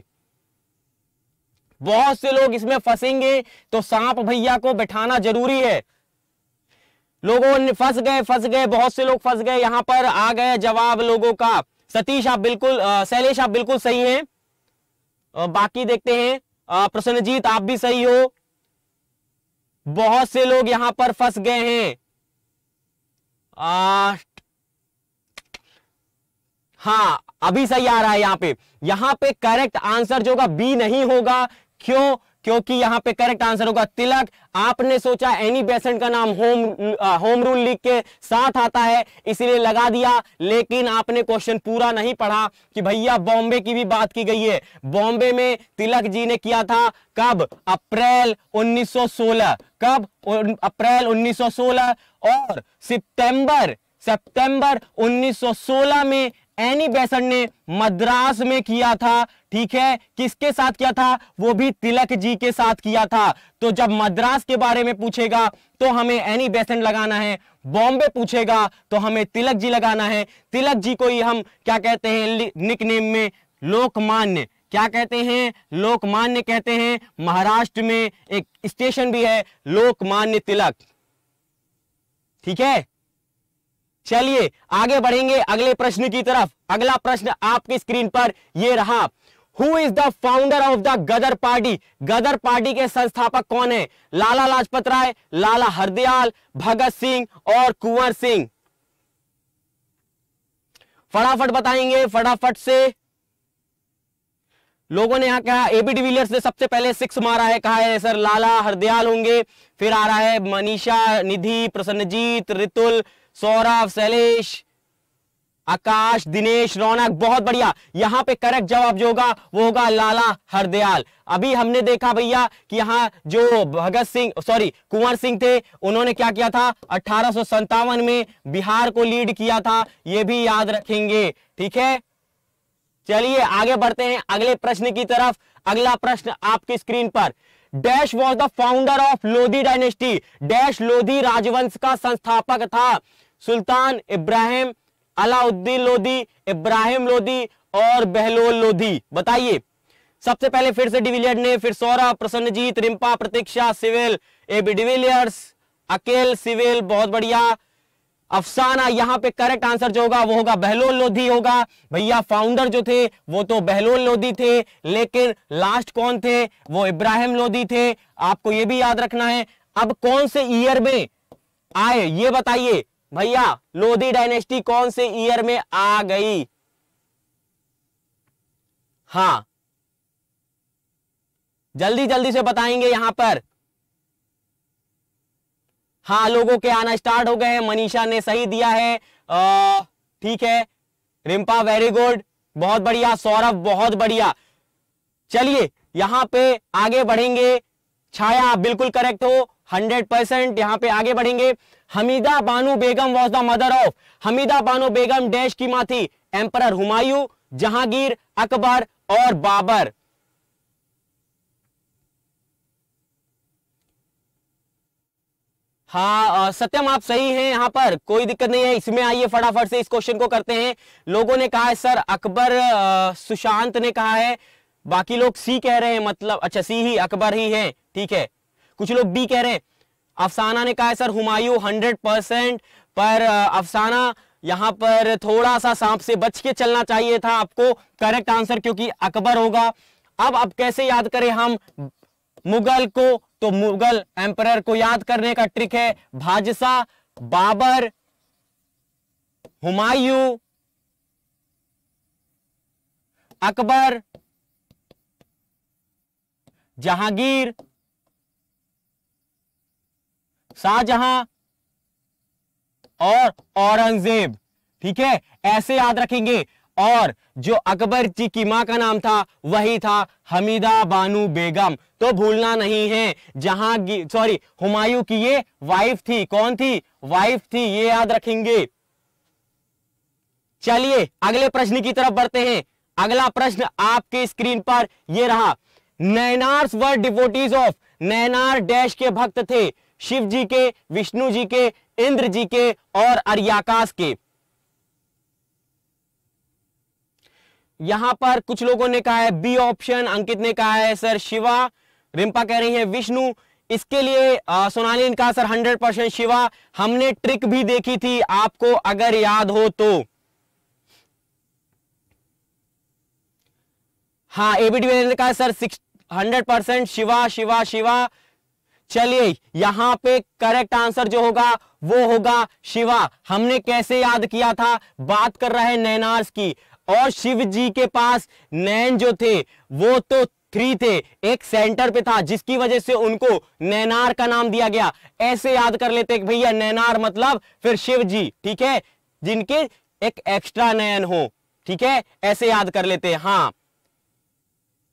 बहुत से लोग इसमें फंसेंगे तो सांप भैया को बैठाना जरूरी है लोगों ने फंस गए फंस गए बहुत से लोग फंस गए यहां पर आ गए जवाब लोगों का सतीश आप बिल्कुल शैलेश आप बिल्कुल सही हैं बाकी देखते हैं प्रसन्नजीत आप भी सही हो बहुत से लोग यहां पर फंस गए हैं आ, हाँ अभी सही आ रहा है यहां पे यहां पे करेक्ट आंसर जो होगा बी नहीं होगा क्यों क्योंकि यहां पे करेक्ट आंसर होगा तिलक आपने सोचा एनी बेसेंट का नाम होम आ, होम रूल लीग के साथ आता है इसीलिए लगा दिया लेकिन आपने क्वेश्चन पूरा नहीं पढ़ा कि भैया बॉम्बे की भी बात की गई है बॉम्बे में तिलक जी ने किया था कब अप्रैल 1916 कब अप्रैल 1916 और सितंबर सितंबर 1916 में एनी बेसन ने मद्रास में किया था ठीक है किसके साथ किया था वो भी तिलक जी के साथ किया था तो जब मद्रास के बारे में पूछेगा तो हमें एनी बेसन लगाना है बॉम्बे पूछेगा तो हमें तिलक जी लगाना है तिलक जी को ही हम क्या कहते हैं निक नेम में लोकमान्य क्या कहते हैं लोकमान्य कहते हैं महाराष्ट्र में एक स्टेशन भी है लोकमान्य तिलक ठीक है चलिए आगे बढ़ेंगे अगले प्रश्न की तरफ अगला प्रश्न आपकी स्क्रीन पर यह रहा who is the founder of the Ghadar party Ghadar party के संस्थापक कौन है लाला लाजपत राय लाला हरदयाल भगत सिंह और कुंवर सिंह फटाफट बताएंगे फटाफट से लोगों ने यहां कहा एबी डिविलियर्स ने सबसे पहले सिक्स मारा है कहा है सर लाला हरदयाल होंगे फिर आ रहा है मनीषा निधि प्रसन्नजीत रितुल सौरभ शैलेश आकाश दिनेश रौनक बहुत बढ़िया यहाँ पे करेक्ट जवाब जो होगा वो होगा लाला हरदयाल अभी हमने देखा भैया कि यहाँ जो भगत सिंह सॉरी कुंवर सिंह थे उन्होंने क्या किया था अठारह में बिहार को लीड किया था ये भी याद रखेंगे ठीक है चलिए आगे बढ़ते हैं अगले प्रश्न की तरफ अगला प्रश्न आपकी स्क्रीन पर dash was the founder of Lodhi dynasty dash Lodhi राजवंश का संस्थापक था सुल्तान इब्राहिम अलाउद्दीन लोधी इब्राहिम लोधी और बहलोल लोधी बताइए सबसे पहले फिर से डिविलियर ने फिर Saurabh Prasannajit Rimpa Pratiksha civil AB de Villiers अकेल सिविल बहुत बढ़िया अफसाना यहां पे करेक्ट आंसर जो होगा वो होगा बहलोल लोधी होगा भैया फाउंडर जो थे वो तो बहलोल लोधी थे लेकिन लास्ट कौन थे वो इब्राहिम लोधी थे आपको ये भी याद रखना है अब कौन से ईयर में आए ये बताइए भैया लोधी डायनेस्टी कौन से ईयर में आ गई हाँ जल्दी जल्दी से बताएंगे यहां पर हाँ लोगों के आना स्टार्ट हो गए हैं मनीषा ने सही दिया है ठीक है रिम्पा वेरी गुड बहुत बढ़िया सौरभ बहुत बढ़िया चलिए यहां पे आगे बढ़ेंगे छाया बिल्कुल करेक्ट हो हंड्रेड परसेंट यहां पे आगे बढ़ेंगे Hamida Banu Begum was the mother of Hamida Banu Begum dash की माँ थी एम्पर हुमायूं जहांगीर अकबर और बाबर हाँ सत्यम आप सही हैं यहाँ पर कोई दिक्कत नहीं है इसमें आइए फटाफट से इस क्वेश्चन को करते हैं लोगों ने कहा है सर अकबर सुशांत ने कहा है बाकी लोग सी कह रहे हैं मतलब अच्छा सी ही अकबर ही है ठीक है कुछ लोग बी कह रहे हैं अफसाना ने कहा है सर हुमायूं हंड्रेड परसेंट पर अफसाना यहां पर थोड़ा सा सांप से बच के चलना चाहिए था आपको करेक्ट आंसर क्योंकि अकबर होगा अब अब कैसे याद करें हम मुगल को तो मुगल एम्पर को याद करने का ट्रिक है भाजसा बाबर हुमायूं अकबर जहांगीर शाहजहां और औरंगजेब ठीक है ऐसे याद रखेंगे और जो अकबर जी की मां का नाम था वही था हमीदा बानू बेगम तो भूलना नहीं है जहां सॉरी हुमायूं की ये वाइफ थी कौन थी वाइफ थी ये याद रखेंगे चलिए अगले प्रश्न की तरफ बढ़ते हैं अगला प्रश्न आपके स्क्रीन पर ये रहा Nayanars were devotees of Nayanar dash के भक्त थे शिव जी के विष्णु जी के इंद्र जी के और अर्याकाश के यहां पर कुछ लोगों ने कहा है बी ऑप्शन अंकित ने कहा है सर शिवा रिम्पा कह रही है विष्णु इसके लिए सोनाली ने कहा सर हंड्रेड परसेंट शिवा हमने ट्रिक भी देखी थी आपको अगर याद हो तो हाँ एबीडी ने कहा sir six hundred percent Shiva Shiva Shiva चलिए यहां पे करेक्ट आंसर जो होगा वो होगा शिवा हमने कैसे याद किया था बात कर रहे हैं नैनार्स की और शिव जी के पास नैन जो थे वो तो थ्री थे एक सेंटर पे था जिसकी वजह से उनको नैनार का नाम दिया गया ऐसे याद कर लेते भैया नैनार मतलब फिर शिव जी ठीक है जिनके एक एक्स्ट्रा नयन हो ठीक है ऐसे याद कर लेते हैं हाँ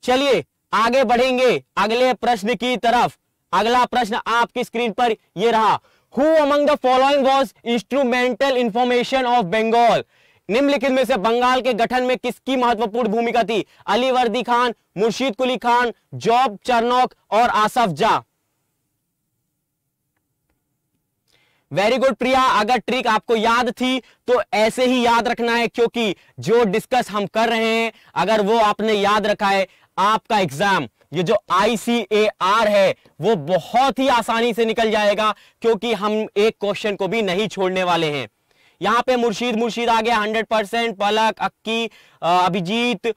चलिए आगे बढ़ेंगे अगले प्रश्न की तरफ अगला प्रश्न आपकी स्क्रीन पर यह रहा who among the following was instrumental information of Bengal निम्नलिखित में से बंगाल के गठन में किसकी महत्वपूर्ण भूमिका थी अली वर्दी खान मुर्शीद कुली खान जॉब चरनौक और आसफ जा वेरी गुड प्रिया अगर ट्रिक आपको याद थी तो ऐसे ही याद रखना है क्योंकि जो डिस्कस हम कर रहे हैं अगर वो आपने याद रखा है आपका एग्जाम ये जो आई सी ए आर है वो बहुत ही आसानी से निकल जाएगा क्योंकि हम एक क्वेश्चन को भी नहीं छोड़ने वाले हैं यहां पे मुर्शीद मुर्शीद आ गया 100 percent Palak Akki Abhijit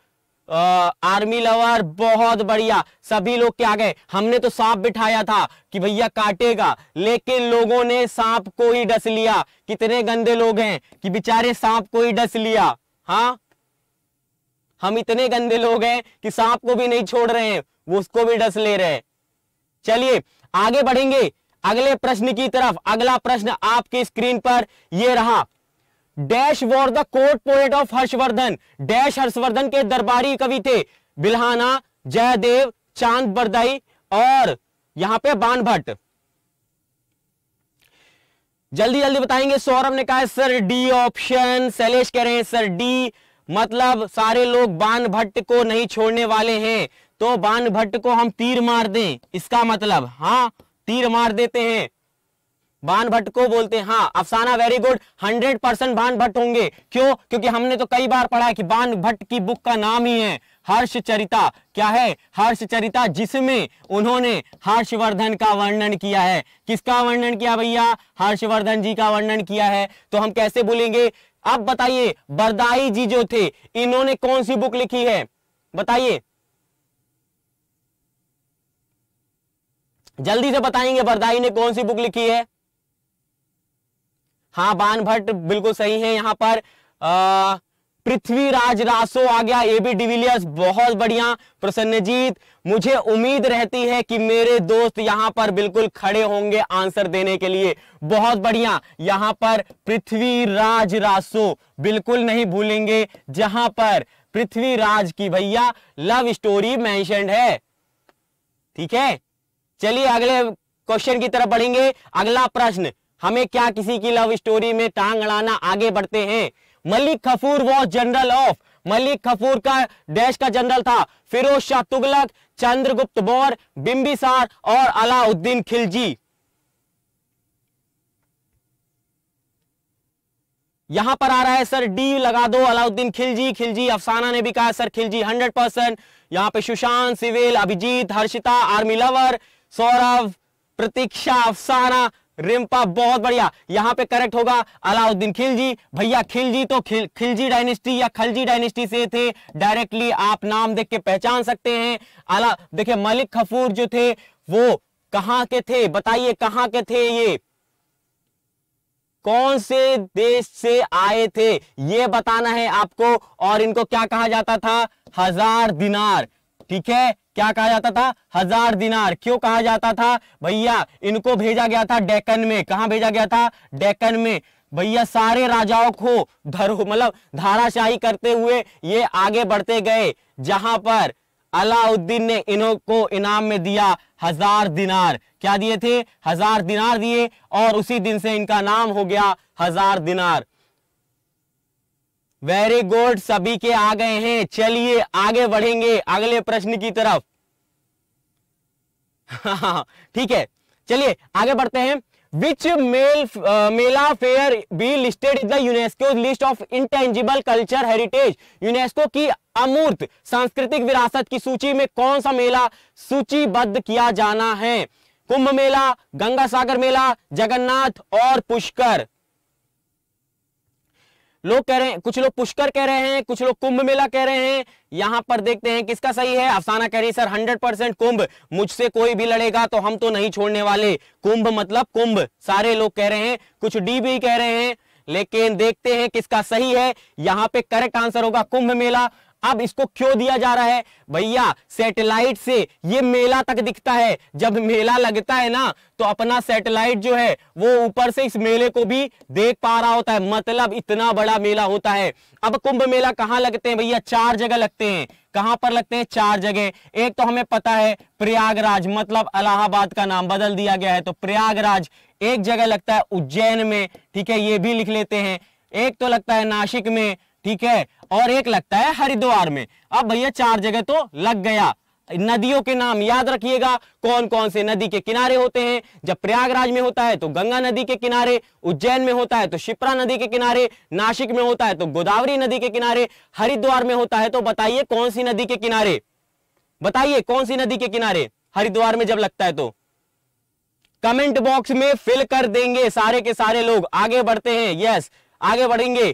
army lover बहुत बढ़िया सभी लोग क्या गए हमने तो सांप बिठाया था कि भैया काटेगा लेकिन लोगों ने सांप को ही डस लिया कितने गंदे लोग हैं कि बेचारे सांप को ही डस लिया हाँ हम इतने गंदे लोग हैं कि सांप को भी नहीं छोड़ रहे हैं वो उसको भी डस ले रहे हैं चलिए आगे बढ़ेंगे अगले प्रश्न की तरफ अगला प्रश्न आपकी स्क्रीन पर यह रहा dash was the court poet of Harshavardhan dash Harshavardhan के दरबारी कवि थे बिल्हाना जयदेव चांद बरदाई और यहां पे बान भट्ट जल्दी जल्दी बताएंगे सौरभ ने कहा सर डी ऑप्शन शैलेश कह रहे हैं सर डी मतलब सारे लोग बान भट्ट को नहीं छोड़ने वाले हैं तो बान भट्ट को हम तीर मार दें इसका मतलब हाँ तीर मार देते हैं बान भट्ट को बोलते हैं हाँ अफसाना वेरी गुड हंड्रेड परसेंट बान भट्ट होंगे क्यों क्योंकि हमने तो कई बार पढ़ा है कि बान भट्ट की बुक का नाम ही है हर्ष चरिता क्या है हर्ष चरिता जिसमें उन्होंने हर्षवर्धन का वर्णन किया है किसका वर्णन किया भैया हर्षवर्धन जी का वर्णन किया है तो हम कैसे बोलेंगे अब बताइए बरदाई जी जो थे इन्होंने कौन सी बुक लिखी है बताइए जल्दी से बताएंगे बरदाई ने कौन सी बुक लिखी है हाँ बान भट्ट बिल्कुल सही है यहां पर आ, पृथ्वीराज रासो आ गया ए बी डिविलियर्स बहुत बढ़िया प्रसन्नजीत मुझे उम्मीद रहती है कि मेरे दोस्त यहां पर बिल्कुल खड़े होंगे आंसर देने के लिए बहुत बढ़िया यहां पर पृथ्वीराज रासो बिल्कुल नहीं भूलेंगे जहां पर पृथ्वीराज की भैया लव स्टोरी मैंशनड है ठीक है चलिए अगले क्वेश्चन की तरफ बढ़ेंगे अगला प्रश्न हमें क्या किसी की लव स्टोरी में टांग अड़ाना आगे बढ़ते हैं Malik Kafur was general of Malik Kafur का देश का जनरल था फिरोज शाह तुगलक चंद्रगुप्त मौर्य बिंबिसार और अलाउद्दीन खिलजी यहां पर आ रहा है सर डी लगा दो अलाउद्दीन खिलजी खिलजी अफसाना ने भी कहा सर खिलजी हंड्रेड परसेंट यहां पे Sushant civil Abhijit Harshita army lover Saurabh Pratiksha Afsana Rimpa बहुत बढ़िया यहां पे करेक्ट होगा अलाउद्दीन खिलजी भैया खिलजी तो खिल खिलजी डायनेस्टी या खलजी डायनेस्टी से थे डायरेक्टली आप नाम देख के पहचान सकते हैं अला देखिए मलिक खफूर जो थे वो कहां के थे बताइए कहां के थे ये कौन से देश से आए थे ये बताना है आपको और इनको क्या कहा जाता था हजार दिनार ठीक है क्या कहा जाता था हजार दिनार क्यों कहा जाता था भैया इनको भेजा गया था डेकन में कहा भेजा गया था डेकन में भैया सारे राजाओं को धरो मतलब धाराशाही करते हुए ये आगे बढ़ते गए जहां पर अलाउद्दीन ने इनो को इनाम में दिया हजार दिनार क्या दिए थे हजार दिनार दिए और उसी दिन से इनका नाम हो गया हजार दिनार वेरी गुड सभी के आ गए हैं चलिए आगे बढ़ेंगे अगले प्रश्न की तरफ ठीक है चलिए आगे बढ़ते हैं विच मेल mela fair be listed in the UNESCO list of intangible culture heritage UNESCO की अमूर्त सांस्कृतिक विरासत की सूची में कौन सा मेला सूचीबद्ध किया जाना है कुंभ मेला गंगा सागर मेला जगन्नाथ और पुष्कर लोग कह रहे हैं कुछ लोग पुष्कर कह रहे हैं कुछ लोग कुंभ मेला कह रहे हैं यहां पर देखते हैं किसका सही है अफसाना कह रही सर 100 परसेंट कुंभ मुझसे कोई भी लड़ेगा तो हम तो नहीं छोड़ने वाले कुंभ मतलब कुंभ सारे लोग कह रहे हैं कुछ डी भी कह रहे हैं लेकिन देखते हैं किसका सही है यहां पे करेक्ट आंसर होगा कुंभ मेला अब इसको क्यों दिया जा रहा है भैया सैटेलाइट से ये मेला तक दिखता है जब मेला लगता है ना तो अपना सैटेलाइट जो है वो ऊपर से इस मेले को भी देख पा रहा होता है मतलब इतना बड़ा मेला होता है अब कुंभ मेला कहां लगते हैं भैया चार जगह लगते हैं कहां पर लगते हैं चार जगह एक तो हमें पता है प्रयागराज मतलब अलाहाबाद का नाम बदल दिया गया है तो प्रयागराज एक जगह लगता है उज्जैन में ठीक है ये भी लिख लेते हैं एक तो लगता है नासिक में ठीक है और एक लगता है हरिद्वार में अब भैया चार जगह तो लग गया नदियों के नाम याद रखिएगा कौन कौन से नदी के किनारे होते हैं जब प्रयागराज में होता है तो गंगा नदी के किनारे उज्जैन में होता है तो शिप्रा नदी के किनारे नासिक में होता है तो गोदावरी नदी के किनारे हरिद्वार में होता है तो बताइए कौन सी नदी के किनारे बताइए कौन सी नदी के किनारे हरिद्वार में जब लगता है तो कमेंट बॉक्स में फिल कर देंगे सारे के सारे लोग आगे बढ़ते हैं यस आगे बढ़ेंगे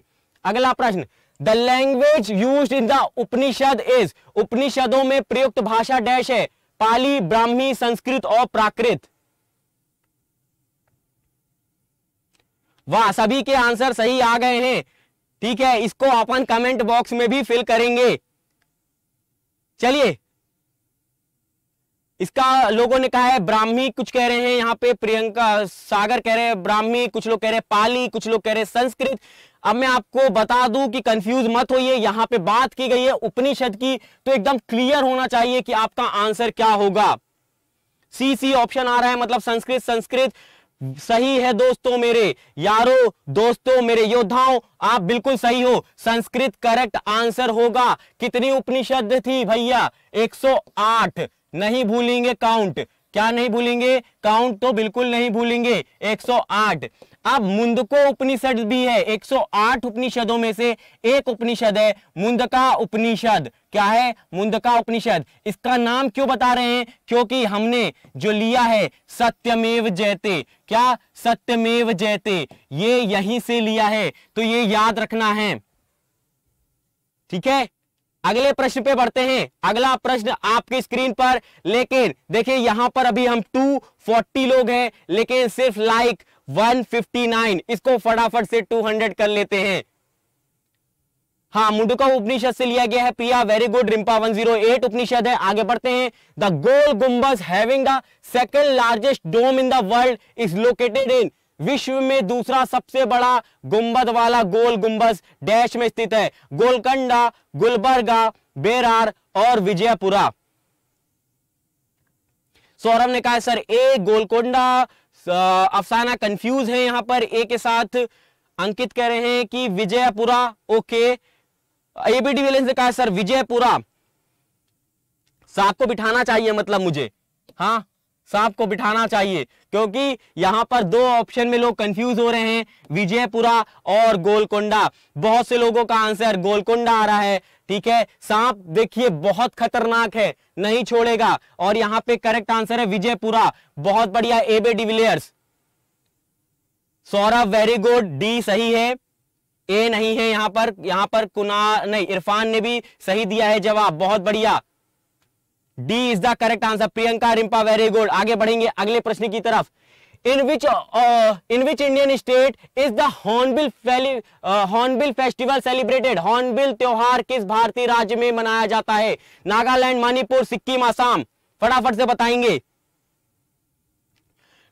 अगला प्रश्न the language use in the Upanishad is उपनिषदों में प्रयुक्त भाषा डैश है पाली ब्राह्मी संस्कृत और प्राकृत वाह सभी के आंसर सही आ गए हैं ठीक है इसको अपन कमेंट बॉक्स में भी फिल करेंगे चलिए इसका लोगों ने कहा है ब्राह्मी कुछ कह रहे हैं यहाँ पे प्रियंका सागर कह रहे हैं ब्राह्मी कुछ लोग कह रहे हैं पाली कुछ लोग कह रहे हैं संस्कृत अब मैं आपको बता दूं कि कंफ्यूज मत होइए यहां पे बात की गई है उपनिषद की तो एकदम क्लियर होना चाहिए कि आपका आंसर क्या होगा सी सी ऑप्शन आ रहा है मतलब संस्कृत संस्कृत सही है दोस्तों मेरे यारो दोस्तों मेरे योद्धाओं आप बिल्कुल सही हो संस्कृत करेक्ट आंसर होगा कितनी उपनिषद थी भैया 108 नहीं भूलेंगे काउंट क्या नहीं भूलेंगे काउंट तो बिल्कुल नहीं भूलेंगे 108 अब मुंदको उपनिषद भी है 108 उपनिषदों में से एक उपनिषद है मुंदका उपनिषद क्या है मुंदका उपनिषद इसका नाम क्यों बता रहे हैं क्योंकि हमने जो लिया है सत्यमेव जयते क्या सत्यमेव जयते ये यहीं से लिया है तो ये याद रखना है ठीक है अगले प्रश्न पे बढ़ते हैं अगला प्रश्न आपकी स्क्रीन पर लेकिन देखिए यहां पर अभी हम 240 लोग हैं लेकिन सिर्फ लाइक 159 इसको फटाफट से 200 कर लेते हैं हाँ मुंडका उपनिषद से लिया गया है प्रिया वेरी गुड रिम्पा 108 उपनिषद है आगे बढ़ते हैं the Gol Gumbaz having the second largest dome in the world is located in विश्व में दूसरा सबसे बड़ा गुंबद वाला गोल गुंबद डैश में स्थित है गोलकंडा गुलबर्गा बेरार और विजयपुरा सौरभ ने कहा सर ए गोलकोंडा अफसाना कंफ्यूज है यहां पर ए के साथ अंकित कह रहे हैं कि विजयपुरा ओके एबीडी विलियंस ने कहा सर विजयपुरा साहब को बिठाना चाहिए मतलब मुझे हाँ सांप को बिठाना चाहिए क्योंकि यहां पर दो ऑप्शन में लोग कंफ्यूज हो रहे हैं विजयपुरा और गोलकोंडा बहुत से लोगों का आंसर गोलकोंडा आ रहा है ठीक है सांप देखिए बहुत खतरनाक है नहीं छोड़ेगा और यहां पे करेक्ट आंसर है विजयपुरा बहुत बढ़िया AB de Villiers Saurabh very good D सही है ए नहीं है यहां पर यहां पर कुना नहीं इरफान ने भी सही दिया है जवाब बहुत बढ़िया D is the correct answer Priyanka Rimpa very good आगे बढ़ेंगे अगले प्रश्न की तरफ in which in which Indian state is the hornbill hornbill festival celebrated hornbill त्योहार किस भारतीय राज्य में मनाया जाता है नागालैंड मणिपुर सिक्किम आसाम फटाफट से बताएंगे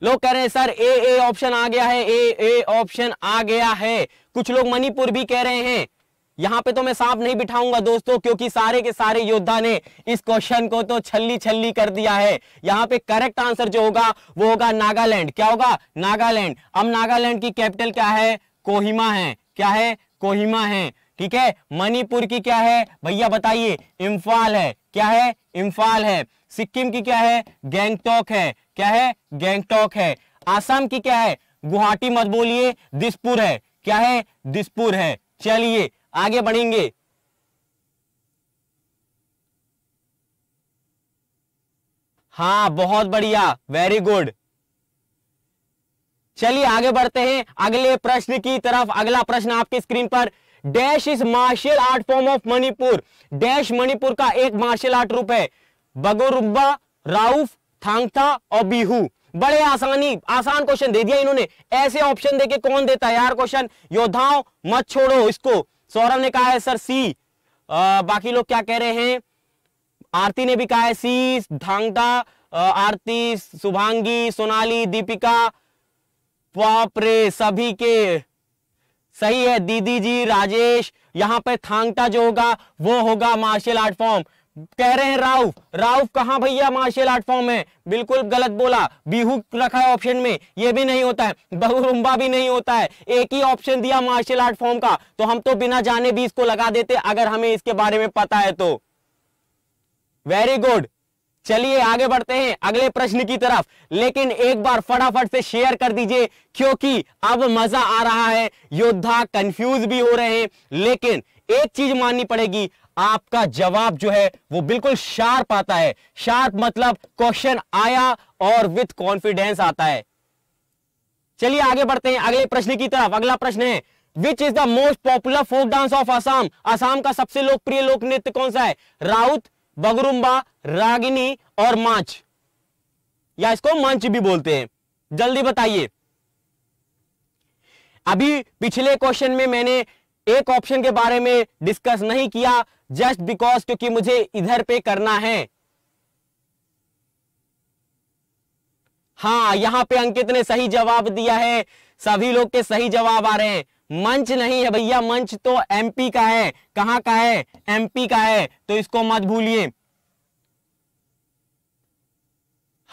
लोग कह रहे हैं सर ए ए ऑप्शन आ गया है ए ए ऑप्शन आ गया है कुछ लोग मणिपुर भी कह रहे हैं यहां पे तो मैं सांप नहीं बिठाऊंगा दोस्तों क्योंकि सारे के सारे योद्धा ने इस क्वेश्चन को तो छल्ली छल्ली कर दिया है यहाँ पे करेक्ट आंसर जो होगा वो होगा नागालैंड क्या होगा नागालैंड अब नागालैंड की कैपिटल क्या है कोहिमा है क्या है कोहिमा है ठीक है मणिपुर की क्या है भैया बताइए इम्फाल है क्या है इम्फाल है सिक्किम की क्या है गैंगटॉक है क्या है गैंगटॉक है आसाम की क्या है गुवाहाटी मत बोलिए दिसपुर है क्या है दिसपुर है चलिए आगे बढ़ेंगे हाँ बहुत बढ़िया वेरी गुड चलिए आगे बढ़ते हैं अगले प्रश्न की तरफ अगला प्रश्न आपकी स्क्रीन पर dash is martial art form of Manipur dash Manipur का एक मार्शल आर्ट रूप है बगोरुब्बा राउफ थांगथा और बिहू बड़े आसानी आसान क्वेश्चन दे दिया इन्होंने ऐसे ऑप्शन देके कौन देता है यार क्वेश्चन योद्धाओं मत छोड़ो इसको सौरभ ने कहा है सर सी आ, बाकी लोग क्या कह रहे हैं आरती ने भी कहा है सी धांगदा आरती शुभांगी सोनाली दीपिका पापरे सभी के सही है दीदी जी राजेश यहां पर थांगटा जो होगा वो होगा मार्शल आर्ट फॉर्म कह रहे हैं राउफ राउफ कहा भैया मार्शल आर्ट फॉर्म है बिल्कुल गलत बोला बिहू रखा है ऑप्शन में ये भी नहीं होता है बहुरुम्बा भी नहीं होता है एक ही ऑप्शन दिया मार्शल आर्ट फॉर्म का तो हम तो बिना जाने भी इसको लगा देते अगर हमें इसके बारे में पता है तो वेरी गुड चलिए आगे बढ़ते हैं अगले प्रश्न की तरफ लेकिन एक बार फटाफट से शेयर कर दीजिए क्योंकि अब मजा आ रहा है योद्धा कंफ्यूज भी हो रहे हैं लेकिन एक चीज माननी पड़ेगी आपका जवाब जो है वो बिल्कुल शार्प आता है शार्प मतलब क्वेश्चन आया और विथ कॉन्फिडेंस आता है चलिए आगे बढ़ते हैं अगले प्रश्न की तरफ अगला प्रश्न है which is the most popular folk dance of Assam Assam का सबसे लोकप्रिय लोक नृत्य कौन सा है राउत बगरुम्बा रागिनी और मांच या इसको मंच भी बोलते हैं जल्दी बताइए अभी पिछले क्वेश्चन में मैंने एक ऑप्शन के बारे में डिस्कस नहीं किया जस्ट बिकॉज क्योंकि मुझे इधर पे करना है हाँ यहां पे अंकित ने सही जवाब दिया है सभी लोग के सही जवाब आ रहे हैं मंच नहीं है भैया मंच तो एमपी का है कहां का है एमपी का है तो इसको मत भूलिए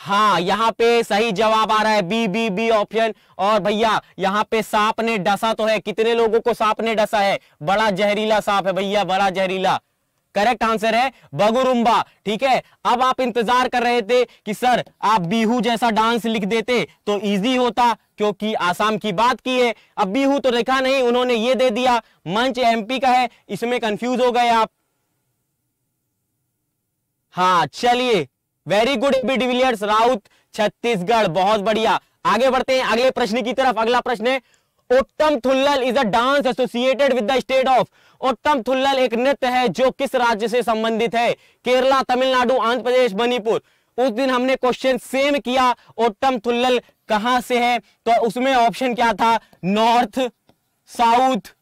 हाँ यहाँ पे सही जवाब आ रहा है बी बी बी ऑप्शन और भैया यहाँ पे सांप ने डसा तो है कितने लोगों को सांप ने डसा है बड़ा जहरीला सांप है भैया बड़ा जहरीला करेक्ट आंसर है बगुरुम्बा ठीक है अब आप इंतजार कर रहे थे कि सर आप बीहू जैसा डांस लिख देते तो इजी होता क्योंकि आसाम की बात की है अब बीहू तो लिखा नहीं उन्होंने ये दे दिया मंच एमपी का है इसमें कंफ्यूज हो गए आप हाँ चलिए very good B de Villiers Raut Chhattisgarh बहुत बढ़िया आगे बढ़ते हैं अगले प्रश्न की तरफ अगला प्रश्न है Ottam Thullal is a dance associated with the state of Ottam Thullal एक नृत्य है जो किस राज्य से संबंधित है केरला तमिलनाडु आंध्र प्रदेश मणिपुर उस दिन हमने क्वेश्चन सेम किया उत्तम थुल्लल कहां से है तो उसमें ऑप्शन क्या था नॉर्थ साउथ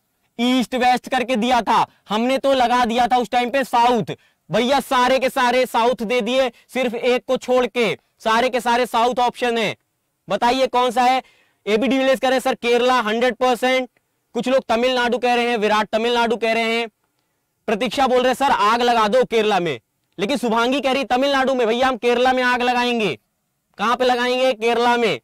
ईस्ट वेस्ट करके दिया था हमने तो लगा दिया था उस टाइम पे साउथ भैया सारे के सारे साउथ दे दिए सिर्फ एक को छोड़ के सारे के सारे साउथ ऑप्शन है बताइए कौन सा है एबी डिविलियर्स कह रहे हैं सर केरला हंड्रेड परसेंट कुछ लोग तमिलनाडु कह रहे हैं विराट तमिलनाडु कह रहे हैं प्रतीक्षा बोल रहे हैं सर आग लगा दो केरला में लेकिन शुभांगी कह रही तमिलनाडु में भैया हम केरला में आग लगाएंगे कहां पे लगाएंगे केरला में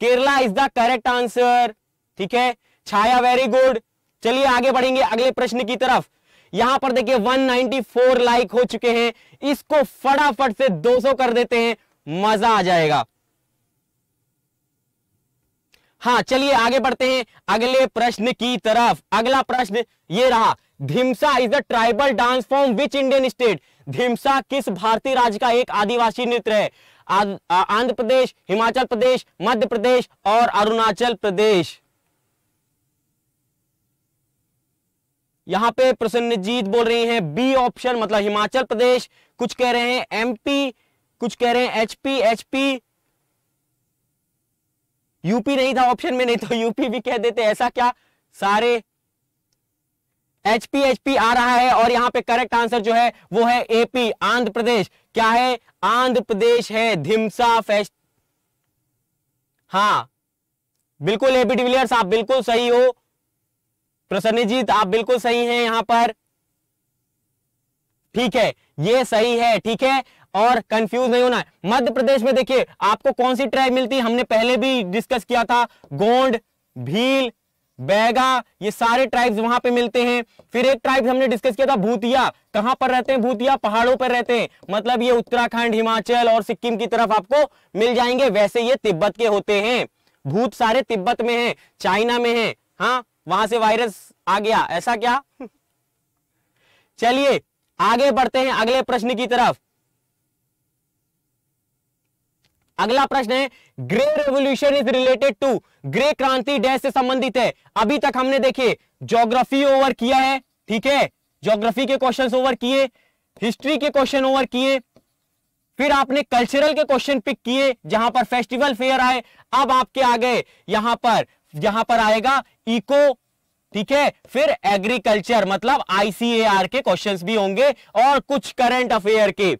Kerala is the correct answer ठीक है छाया वेरी गुड चलिए आगे बढ़ेंगे अगले प्रश्न की तरफ यहां पर देखिए 194 लाइक हो चुके हैं इसको फटाफट से 200 कर देते हैं मजा आ जाएगा हाँ चलिए आगे बढ़ते हैं अगले प्रश्न की तरफ अगला प्रश्न ये रहा Dhimsa is the tribal dance form which Indian state Dhimsa किस भारतीय राज्य का एक आदिवासी नृत्य है आंध्र प्रदेश हिमाचल प्रदेश मध्य प्रदेश और अरुणाचल प्रदेश यहां पे प्रसन्नजीत बोल रही हैं बी ऑप्शन मतलब हिमाचल प्रदेश कुछ कह रहे हैं एमपी कुछ कह रहे हैं एचपी एचपी यूपी नहीं था ऑप्शन में नहीं तो यूपी भी कह देते ऐसा क्या सारे एचपी एचपी आ रहा है और यहां पे करेक्ट आंसर जो है वो है एपी आंध्र प्रदेश क्या है आंध्र प्रदेश है धिमसा फेस्ट हाँ बिल्कुल एपी डिविलियर्स आप बिल्कुल सही हो प्रसन्न जीत आप बिल्कुल सही हैं यहां पर ठीक है ये सही है ठीक है और कंफ्यूज नहीं होना मध्य प्रदेश में देखिए आपको कौन सी ट्राइब मिलती है हमने पहले भी डिस्कस किया था गोंड भील बैगा ये सारे ट्राइब्स वहां पे मिलते हैं फिर एक ट्राइब हमने डिस्कस किया था भूतिया कहां पर रहते हैं भूतिया पहाड़ों पर रहते हैं मतलब ये उत्तराखंड हिमाचल और सिक्किम की तरफ आपको मिल जाएंगे वैसे ये तिब्बत के होते हैं भूत सारे तिब्बत में हैं चाइना में हैं हाँ वहां से वायरस आ गया ऐसा क्या चलिए आगे बढ़ते हैं अगले प्रश्न की तरफ अगला प्रश्न है grey revolution is related to grey क्रांति डे से संबंधित है अभी तक हमने देखिए ज्योग्राफी ओवर किया है ठीक है ज्योग्राफी के क्वेश्चन ओवर किए हिस्ट्री के क्वेश्चन ओवर किए फिर आपने कल्चरल के क्वेश्चन पिक किए जहां पर फेस्टिवल फेयर आए अब आपके आ गए यहां पर यहां पर आएगा इको ठीक है फिर एग्रीकल्चर मतलब आईसीएआर के क्वेश्चंस भी होंगे और कुछ करंट अफेयर के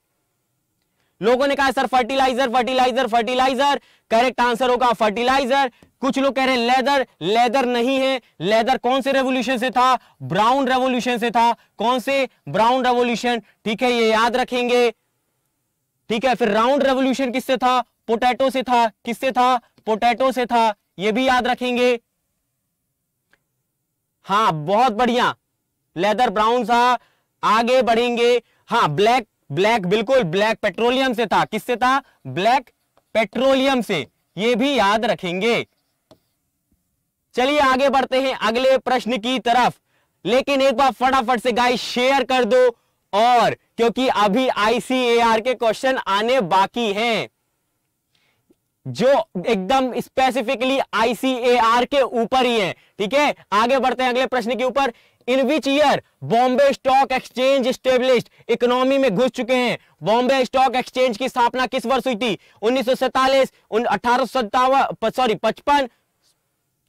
लोगों ने कहा sir fertiliser fertiliser fertiliser correct answer होगा फर्टिलाइजर कुछ लोग कह रहे हैं लेदर लेदर नहीं है लेदर कौन से रेवोल्यूशन से था ब्राउन रेवोल्यूशन से था कौन से ब्राउन रेवोल्यूशन ठीक है ये याद रखेंगे ठीक है फिर राउंड रेवोल्यूशन किससे था पोटैटो से था किससे था पोटैटो से था ये भी याद रखेंगे हाँ बहुत बढ़िया लेदर ब्राउन था आगे बढ़ेंगे हाँ ब्लैक ब्लैक बिल्कुल ब्लैक पेट्रोलियम से था किससे था ब्लैक पेट्रोलियम से ये भी याद रखेंगे चलिए आगे बढ़ते हैं अगले प्रश्न की तरफ लेकिन एक बार फटाफट से गाइस शेयर कर दो और क्योंकि अभी आईसीएआर के क्वेश्चन आने बाकी हैं जो एकदम स्पेसिफिकली आईसीएआर के ऊपर ही है ठीक है आगे बढ़ते हैं अगले प्रश्न के ऊपर in which year Bombay stock exchange establish economy में घुस चुके हैं बॉम्बे स्टॉक एक्सचेंज की स्थापना किस वर्ष हुई थी उन्नीस सौ सैतालीस अठारह सॉरी पचपन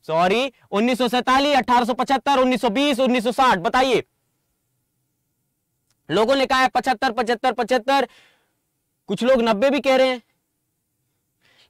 सॉरी उन्नीस सौ सैतालीस अठारह सौ पचहत्तर उन्नीस सौ बीस उन्नीस सौ साठ बताइए लोगों ने कहा है पचहत्तर पचहत्तर पचहत्तर कुछ लोग नब्बे भी कह रहे हैं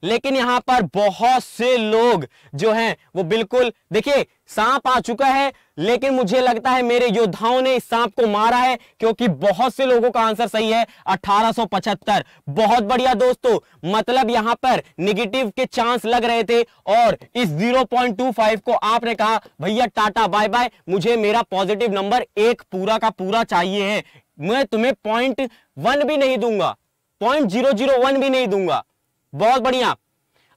लेकिन यहां पर बहुत से लोग जो हैं वो बिल्कुल देखिए सांप आ चुका है लेकिन मुझे लगता है मेरे योद्धाओं ने इस सांप को मारा है क्योंकि बहुत से लोगों का आंसर सही है 1875 बहुत बढ़िया दोस्तों मतलब यहां पर निगेटिव के चांस लग रहे थे और इस 0.25 को आपने कहा भैया टाटा बाय बाय मुझे मेरा पॉजिटिव नंबर एक पूरा का पूरा चाहिए है मैं तुम्हें पॉइंट वन भी नहीं दूंगा पॉइंट जीरो जीरो वन भी नहीं दूंगा बहुत बढ़िया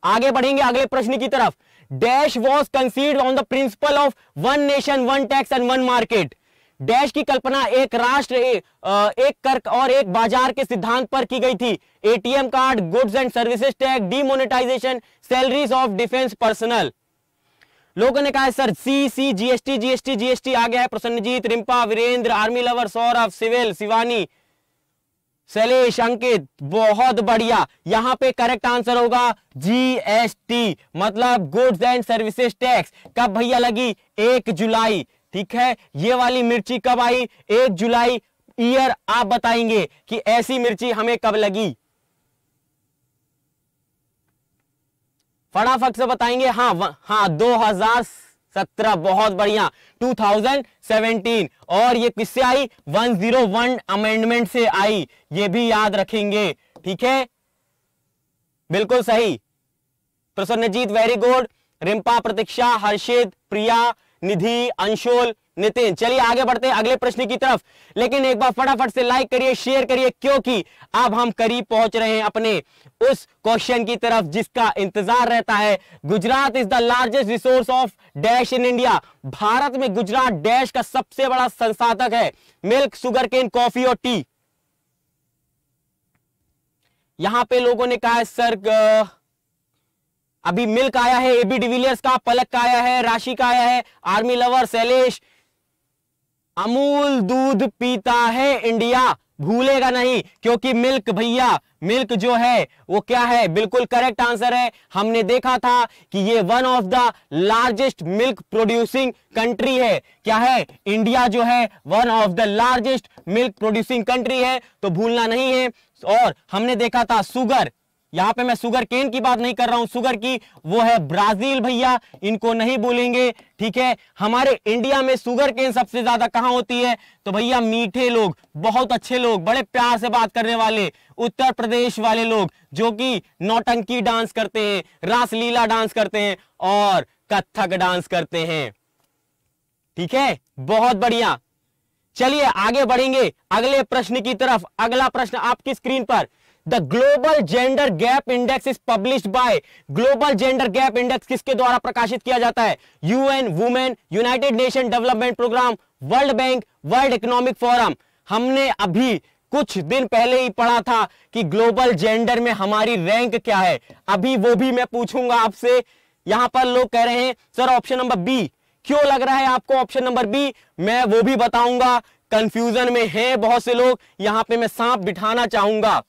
आगे बढ़ेंगे अगले प्रश्न की तरफ dash was conceived on the principle of one nation one tax and one market dash की कल्पना एक राष्ट्र एक कर और एक बाजार के सिद्धांत पर की गई थी ATM card goods and services tax demonetisation salaries of defence personnel लोगों ने कहा sir C C GST GST GST आ गया है Prasannajit Rimpa Virendra army lover Saurabh civil Shivani Shailesh Ankit बहुत बढ़िया यहाँ पे करेक्ट आंसर होगा जीएसटी मतलब गुड्स एंड सर्विसेज टैक्स कब भैया लगी एक जुलाई ठीक है ये वाली मिर्ची कब आई एक जुलाई ईयर आप बताएंगे कि ऐसी मिर्ची हमें कब लगी फटाफट से बताएंगे हाँ हाँ दो हजार सत्रह बहुत बढ़िया 2017 और ये किससे आई 101 अमेंडमेंट से आई ये भी याद रखेंगे ठीक है बिल्कुल सही प्रसन्नजीत वेरी गुड रिम्पा प्रतीक्षा हर्षित प्रिया निधि अंशोल नितिन चलिए आगे बढ़ते हैं अगले प्रश्न की तरफ लेकिन एक बार फटाफट से लाइक करिए शेयर करिए क्योंकि अब हम करीब पहुंच रहे हैं अपने उस क्वेश्चन की तरफ जिसका इंतजार रहता है Gujarat is the largest resource of dash in India भारत में गुजरात डैश का सबसे बड़ा संसाधक है मिल्क सुगर केन कॉफी और टी यहां पे लोगों ने कहा है सर अभी मिल्क आया है एबी डिविलियर्स का पलक का आया है राशि का आया है आर्मी लवर शैलेश अमूल दूध पीता है इंडिया भूलेगा नहीं क्योंकि मिल्क भैया मिल्क जो है वो क्या है बिल्कुल करेक्ट आंसर है हमने देखा था कि ये one of the largest milk producing country है क्या है इंडिया जो है one of the largest milk producing country है तो भूलना नहीं है और हमने देखा था सुगर यहां पे मैं सुगर केन की बात नहीं कर रहा हूं सुगर की वो है ब्राजील भैया इनको नहीं बोलेंगे ठीक है हमारे इंडिया में सुगर केन सबसे ज्यादा कहां होती है तो भैया मीठे लोग बहुत अच्छे लोग बड़े प्यार से बात करने वाले उत्तर प्रदेश वाले लोग जो कि नौटंकी डांस करते हैं रासलीला डांस करते हैं और कथक डांस करते हैं ठीक है बहुत बढ़िया चलिए आगे बढ़ेंगे अगले प्रश्न की तरफ अगला प्रश्न आपकी स्क्रीन पर the global gender gap index is publish by global gender gap index किसके द्वारा प्रकाशित किया जाता है UN Women United Nation Development Programme World Bank World Economic Forum हमने अभी कुछ दिन पहले ही पढ़ा था कि ग्लोबल जेंडर में हमारी रैंक क्या है अभी वो भी मैं पूछूंगा आपसे यहां पर लोग कह रहे हैं सर ऑप्शन नंबर बी क्यों लग रहा है आपको ऑप्शन नंबर बी मैं वो भी बताऊंगा कंफ्यूजन में है बहुत से लोग यहां पे मैं सांप बिठाना चाहूंगा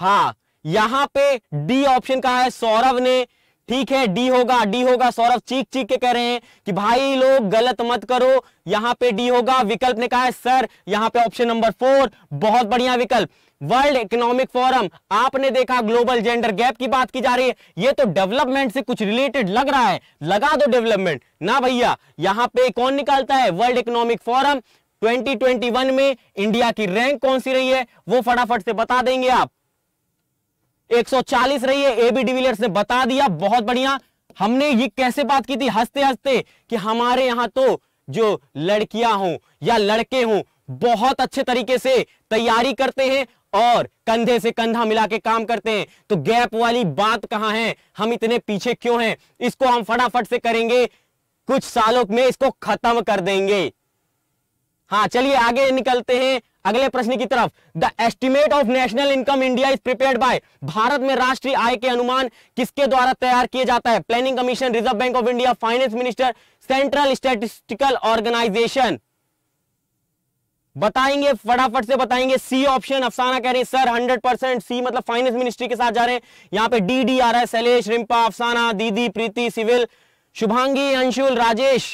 हाँ यहां पे डी ऑप्शन कहा है सौरभ ने ठीक है डी होगा डी होगा सौरभ चीख चीख के कह रहे हैं कि भाई लोग गलत मत करो यहां पे डी होगा विकल्प ने कहा है सर यहां पे ऑप्शन नंबर फोर बहुत बढ़िया विकल्प वर्ल्ड इकोनॉमिक फोरम आपने देखा ग्लोबल जेंडर गैप की बात की जा रही है ये तो डेवलपमेंट से कुछ रिलेटेड लग रहा है लगा दो डेवलपमेंट ना भैया यहां पे कौन निकालता है वर्ल्ड इकोनॉमिक फोरम 2021 में इंडिया की रैंक कौन सी रही है वो फटाफट से बता देंगे आप 140 रही है एबी डिविलियर्स ने बता दिया बहुत बढ़िया हमने ये कैसे बात की थी हंसते हंसते कि हमारे यहां तो जो लड़कियां हों या लड़के हों बहुत अच्छे तरीके से तैयारी करते हैं और कंधे से कंधा मिला के काम करते हैं तो गैप वाली बात कहां है हम इतने पीछे क्यों हैं इसको हम फटाफट से करेंगे कुछ सालों में इसको खत्म कर देंगे हाँ चलिए आगे निकलते हैं अगले प्रश्न की तरफ the estimate of national income India is prepare by भारत में राष्ट्रीय आय के अनुमान किसके द्वारा तैयार किया जाता है Planning Commission Reserve Bank of India finance minister Central Statistical Organisation बताएंगे फटाफट से बताएंगे सी ऑप्शन अफसाना कह रही है सर 100 परसेंट सी मतलब फाइनेंस मिनिस्ट्री के साथ जा रहे हैं यहां पे डी डी आ रहा है शैलेश रिम्पा अफसाना दीदी प्रीति सिविल शुभांगी अंशुल राजेश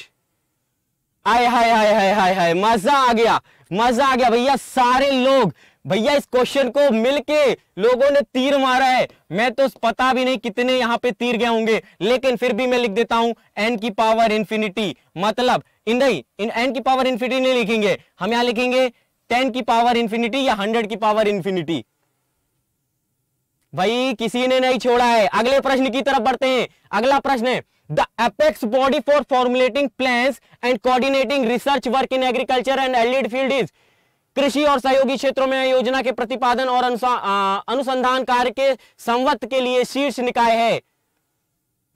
आय हाय हाय हाय हाय हाय मजा आ गया मजा आ गया भैया सारे लोग भैया इस क्वेश्चन को मिलके लोगों ने तीर मारा है मैं तो पता भी नहीं कितने यहाँ पे तीर गए होंगे लेकिन फिर भी मैं लिख देता हूं एन की पावर इन्फिनिटी मतलब इन नहीं इन एन की पावर इन्फिनिटी नहीं लिखेंगे हम यहां लिखेंगे टेन की पावर इन्फिनिटी या हंड्रेड की पावर इन्फिनिटी भाई किसी ने नहीं छोड़ा है अगले प्रश्न की तरफ बढ़ते हैं अगला प्रश्न है the apex body for formulating plans and coordinating research work in agriculture and allied field is कृषि और सहयोगी क्षेत्रों में योजना के प्रतिपादन और अनुसंधान कार्य के संवत के लिए शीर्ष निकाय है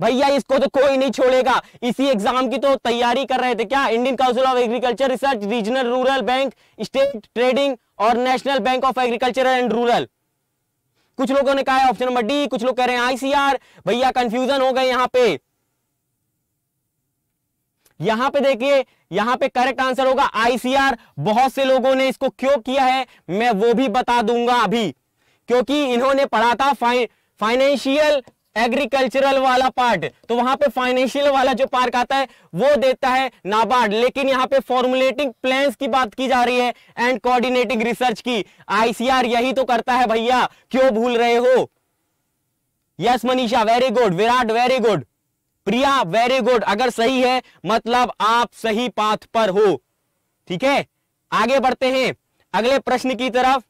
भैया इसको तो कोई नहीं छोड़ेगा इसी एग्जाम की तो तैयारी कर रहे थे क्या Indian Council of agriculture Research Regional Rural Bank State Trading और National Bank of Agriculture and Rural कुछ लोगों ने कहा ऑप्शन नंबर डी कुछ लोग कह रहे हैं आईसीआर भैया कंफ्यूजन हो गए यहाँ पे यहां पे देखिए यहां पे करेक्ट आंसर होगा आईसीआर बहुत से लोगों ने इसको क्यों किया है मैं वो भी बता दूंगा अभी क्योंकि इन्होंने पढ़ा था फाइनेंशियल एग्रीकल्चरल वाला पार्ट तो वहां पे फाइनेंशियल वाला जो पार्ट आता है वो देता है नाबार्ड लेकिन यहाँ पे फॉर्मुलेटिंग प्लान्स की बात की जा रही है एंड कोऑर्डिनेटिंग रिसर्च की आईसीआर यही तो करता है भैया क्यों भूल रहे हो yes Manisha very good Virat very good Priya very good अगर सही है मतलब आप सही पाथ पर हो ठीक है आगे बढ़ते हैं अगले प्रश्न की तरफ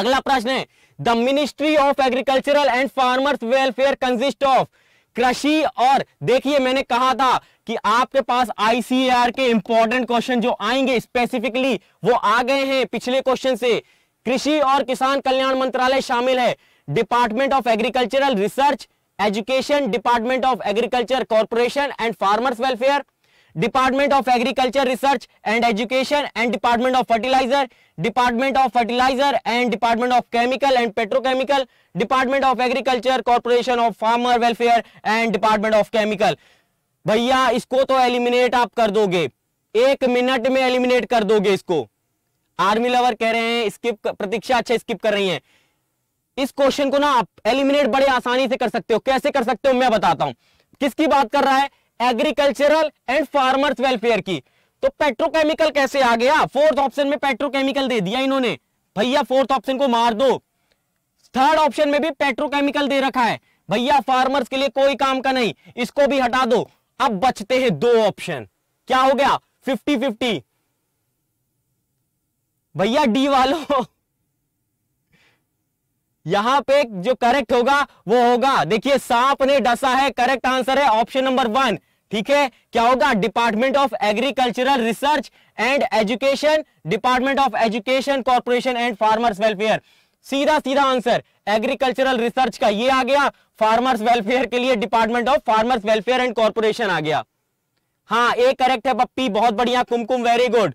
अगला प्रश्न है the ministry of agricultural and farmers welfare consist of कृषि और देखिए मैंने कहा था कि आपके पास आईसीआर e के इंपॉर्टेंट क्वेश्चन जो आएंगे स्पेसिफिकली वो आ गए हैं पिछले क्वेश्चन से कृषि और किसान कल्याण मंत्रालय शामिल है department of agricultural research education department of agriculture corporation and farmers welfare department of agriculture research and education and department of fertiliser department of fertiliser and department of chemical and petrochemical department of agriculture corporation of farmer welfare and department of chemical भैया इसको तो एलिमिनेट आप कर दोगे एक मिनट में एलिमिनेट कर दोगे इसको आर्मी लवर कह रहे हैं स्किप प्रतीक्षा अच्छा स्किप कर रही है इस क्वेश्चन को ना आप एलिमिनेट बड़े आसानी से कर सकते हो कैसे कर सकते हो मैं बताता हूं किसकी बात कर रहा है एग्रीकल्चरल एंड फार्मर्स वेलफेयर की तो पेट्रोकेमिकल कैसे आ गया फोर्थ ऑप्शन में पेट्रोकेमिकल दे दिया इन्होंने भैया फोर्थ ऑप्शन को मार दो थर्ड ऑप्शन में भी पेट्रोकेमिकल दे रखा है भैया फार्मर्स के लिए कोई काम का नहीं इसको भी हटा दो अब बचते हैं दो ऑप्शन क्या हो गया फिफ्टी फिफ्टी भैया डी वालों यहां पे जो करेक्ट होगा वो होगा देखिए सांप ने डसा है करेक्ट आंसर है ऑप्शन नंबर वन ठीक है क्या होगा department of agricultural research and education department of education corporation and farmers welfare सीधा सीधा आंसर एग्रीकल्चरल रिसर्च का ये आ गया फार्मर्स वेलफेयर के लिए department of farmers welfare and corporation आ गया हाँ ए करेक्ट है पप्पी बहुत बढ़िया कुमकुम वेरी गुड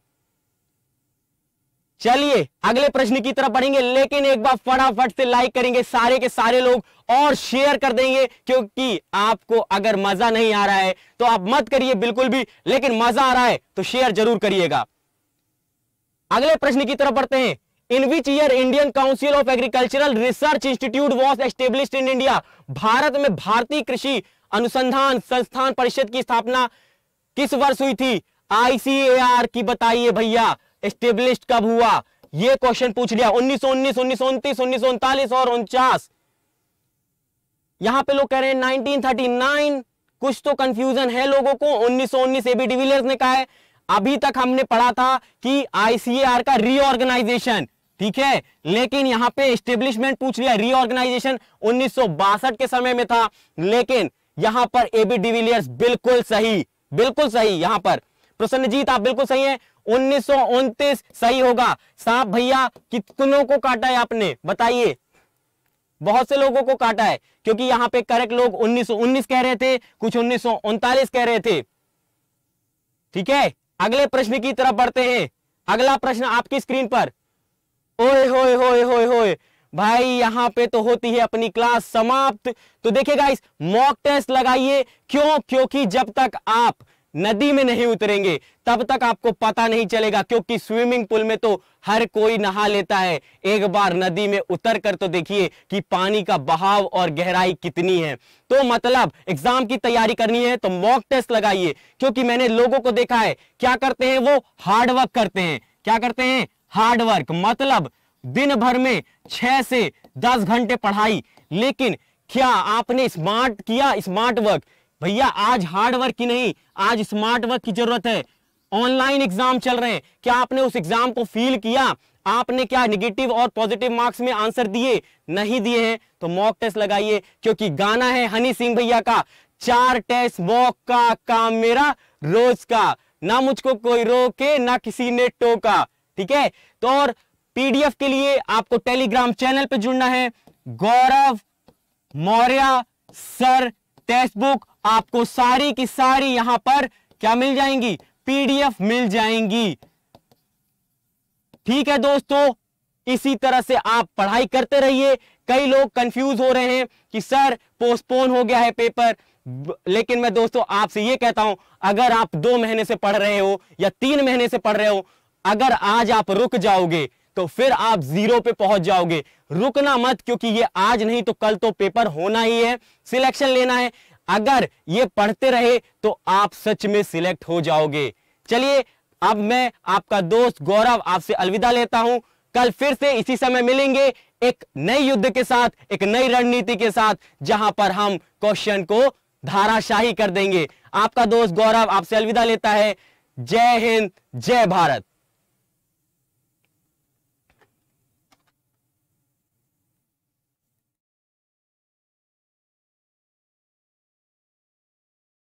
चलिए अगले प्रश्न की तरफ बढ़ेंगे लेकिन एक बार फटाफट से लाइक करेंगे सारे के सारे लोग और शेयर कर देंगे क्योंकि आपको अगर मजा नहीं आ रहा है तो आप मत करिए बिल्कुल भी लेकिन मजा आ रहा है तो शेयर जरूर करिएगा अगले प्रश्न की तरफ बढ़ते हैं in which year Indian Council of agricultural Research Institute was establish in India भारत में भारतीय कृषि अनुसंधान संस्थान परिषद की स्थापना किस वर्ष हुई थी आईसीएआर की बताइए भैया स्टेब्लिश कब हुआ ये क्वेश्चन पूछ लिया उन्नीस उन्नीस उन्नीस उन्तीस उन्नीस उनतालीस और उनचास यहां पे लोग कह रहे हैं 1939 कुछ तो कंफ्यूजन है लोगों को उन्नीस उन्नीस एबी डिविलियर्स ने कहा है अभी तक हमने पढ़ा था कि आईसीएआर का रीऑर्गेनाइजेशन ठीक है लेकिन यहां पे एस्टेब्लिशमेंट पूछ लिया रीऑर्गेनाइजेशन उन्नीस के समय में था लेकिन यहां पर एबी डिविलियर्स बिल्कुल सही बिल्कुल सही यहां पर प्रसन्नजीत आप बिल्कुल सही हैं उन्नीस सही होगा सांप भैया कितनों को काटा है आपने बताइए बहुत से लोगों को काटा है क्योंकि यहां पे करेक्ट लोग 1919 कह रहे थे कुछ उन्नीस कह रहे थे ठीक है अगले प्रश्न की तरफ बढ़ते हैं अगला प्रश्न आपकी स्क्रीन पर ओए होए होए होए होए भाई यहां पे तो होती है अपनी क्लास समाप्त तो देखिए इस मॉक टेस्ट लगाइए क्यों क्योंकि जब तक आप नदी में नहीं उतरेंगे तब तक आपको पता नहीं चलेगा क्योंकि स्विमिंग पूल में तो हर कोई नहा लेता है एक बार नदी में उतर कर तो देखिए कि पानी का बहाव और गहराई कितनी है तो मतलब एग्जाम की तैयारी करनी है तो मॉक टेस्ट लगाइए क्योंकि मैंने लोगों को देखा है क्या करते हैं वो हार्डवर्क करते हैं क्या करते हैं हार्डवर्क मतलब दिन भर में छह से दस घंटे पढ़ाई लेकिन क्या आपने स्मार्ट किया स्मार्ट वर्क भैया आज हार्ड वर्क की नहीं आज स्मार्ट वर्क की जरूरत है ऑनलाइन एग्जाम चल रहे हैं क्या आपने उस एग्जाम को फील किया आपने क्या निगेटिव और पॉजिटिव मार्क्स में आंसर दिए नहीं दिए हैं तो मॉक टेस्ट लगाइए क्योंकि गाना है हनी सिंह भैया का चार टेस्ट मॉक का काम मेरा रोज का ना मुझको कोई रोके ना किसी ने टोका ठीक है तो और पीडीएफ के लिए आपको टेलीग्राम चैनल पे जुड़ना है Gaurav Maurya sir text textbook आपको सारी की सारी यहां पर क्या मिल जाएंगी पीडीएफ मिल जाएंगी ठीक है दोस्तों इसी तरह से आप पढ़ाई करते रहिए कई लोग कंफ्यूज हो रहे हैं कि सर पोस्टपोन हो गया है पेपर लेकिन मैं दोस्तों आपसे ये कहता हूं अगर आप दो महीने से पढ़ रहे हो या तीन महीने से पढ़ रहे हो अगर आज आप रुक जाओगे तो फिर आप जीरो पे पहुंच जाओगे रुकना मत क्योंकि ये आज नहीं तो कल तो पेपर होना ही है सिलेक्शन लेना है अगर ये पढ़ते रहे तो आप सच में सिलेक्ट हो जाओगे चलिए अब मैं आपका दोस्त गौरव आपसे अलविदा लेता हूं कल फिर से इसी समय मिलेंगे एक नई युद्ध के साथ एक नई रणनीति के साथ जहां पर हम क्वेश्चन को धाराशाही कर देंगे आपका दोस्त गौरव आपसे अलविदा लेता है जय हिंद जय भारत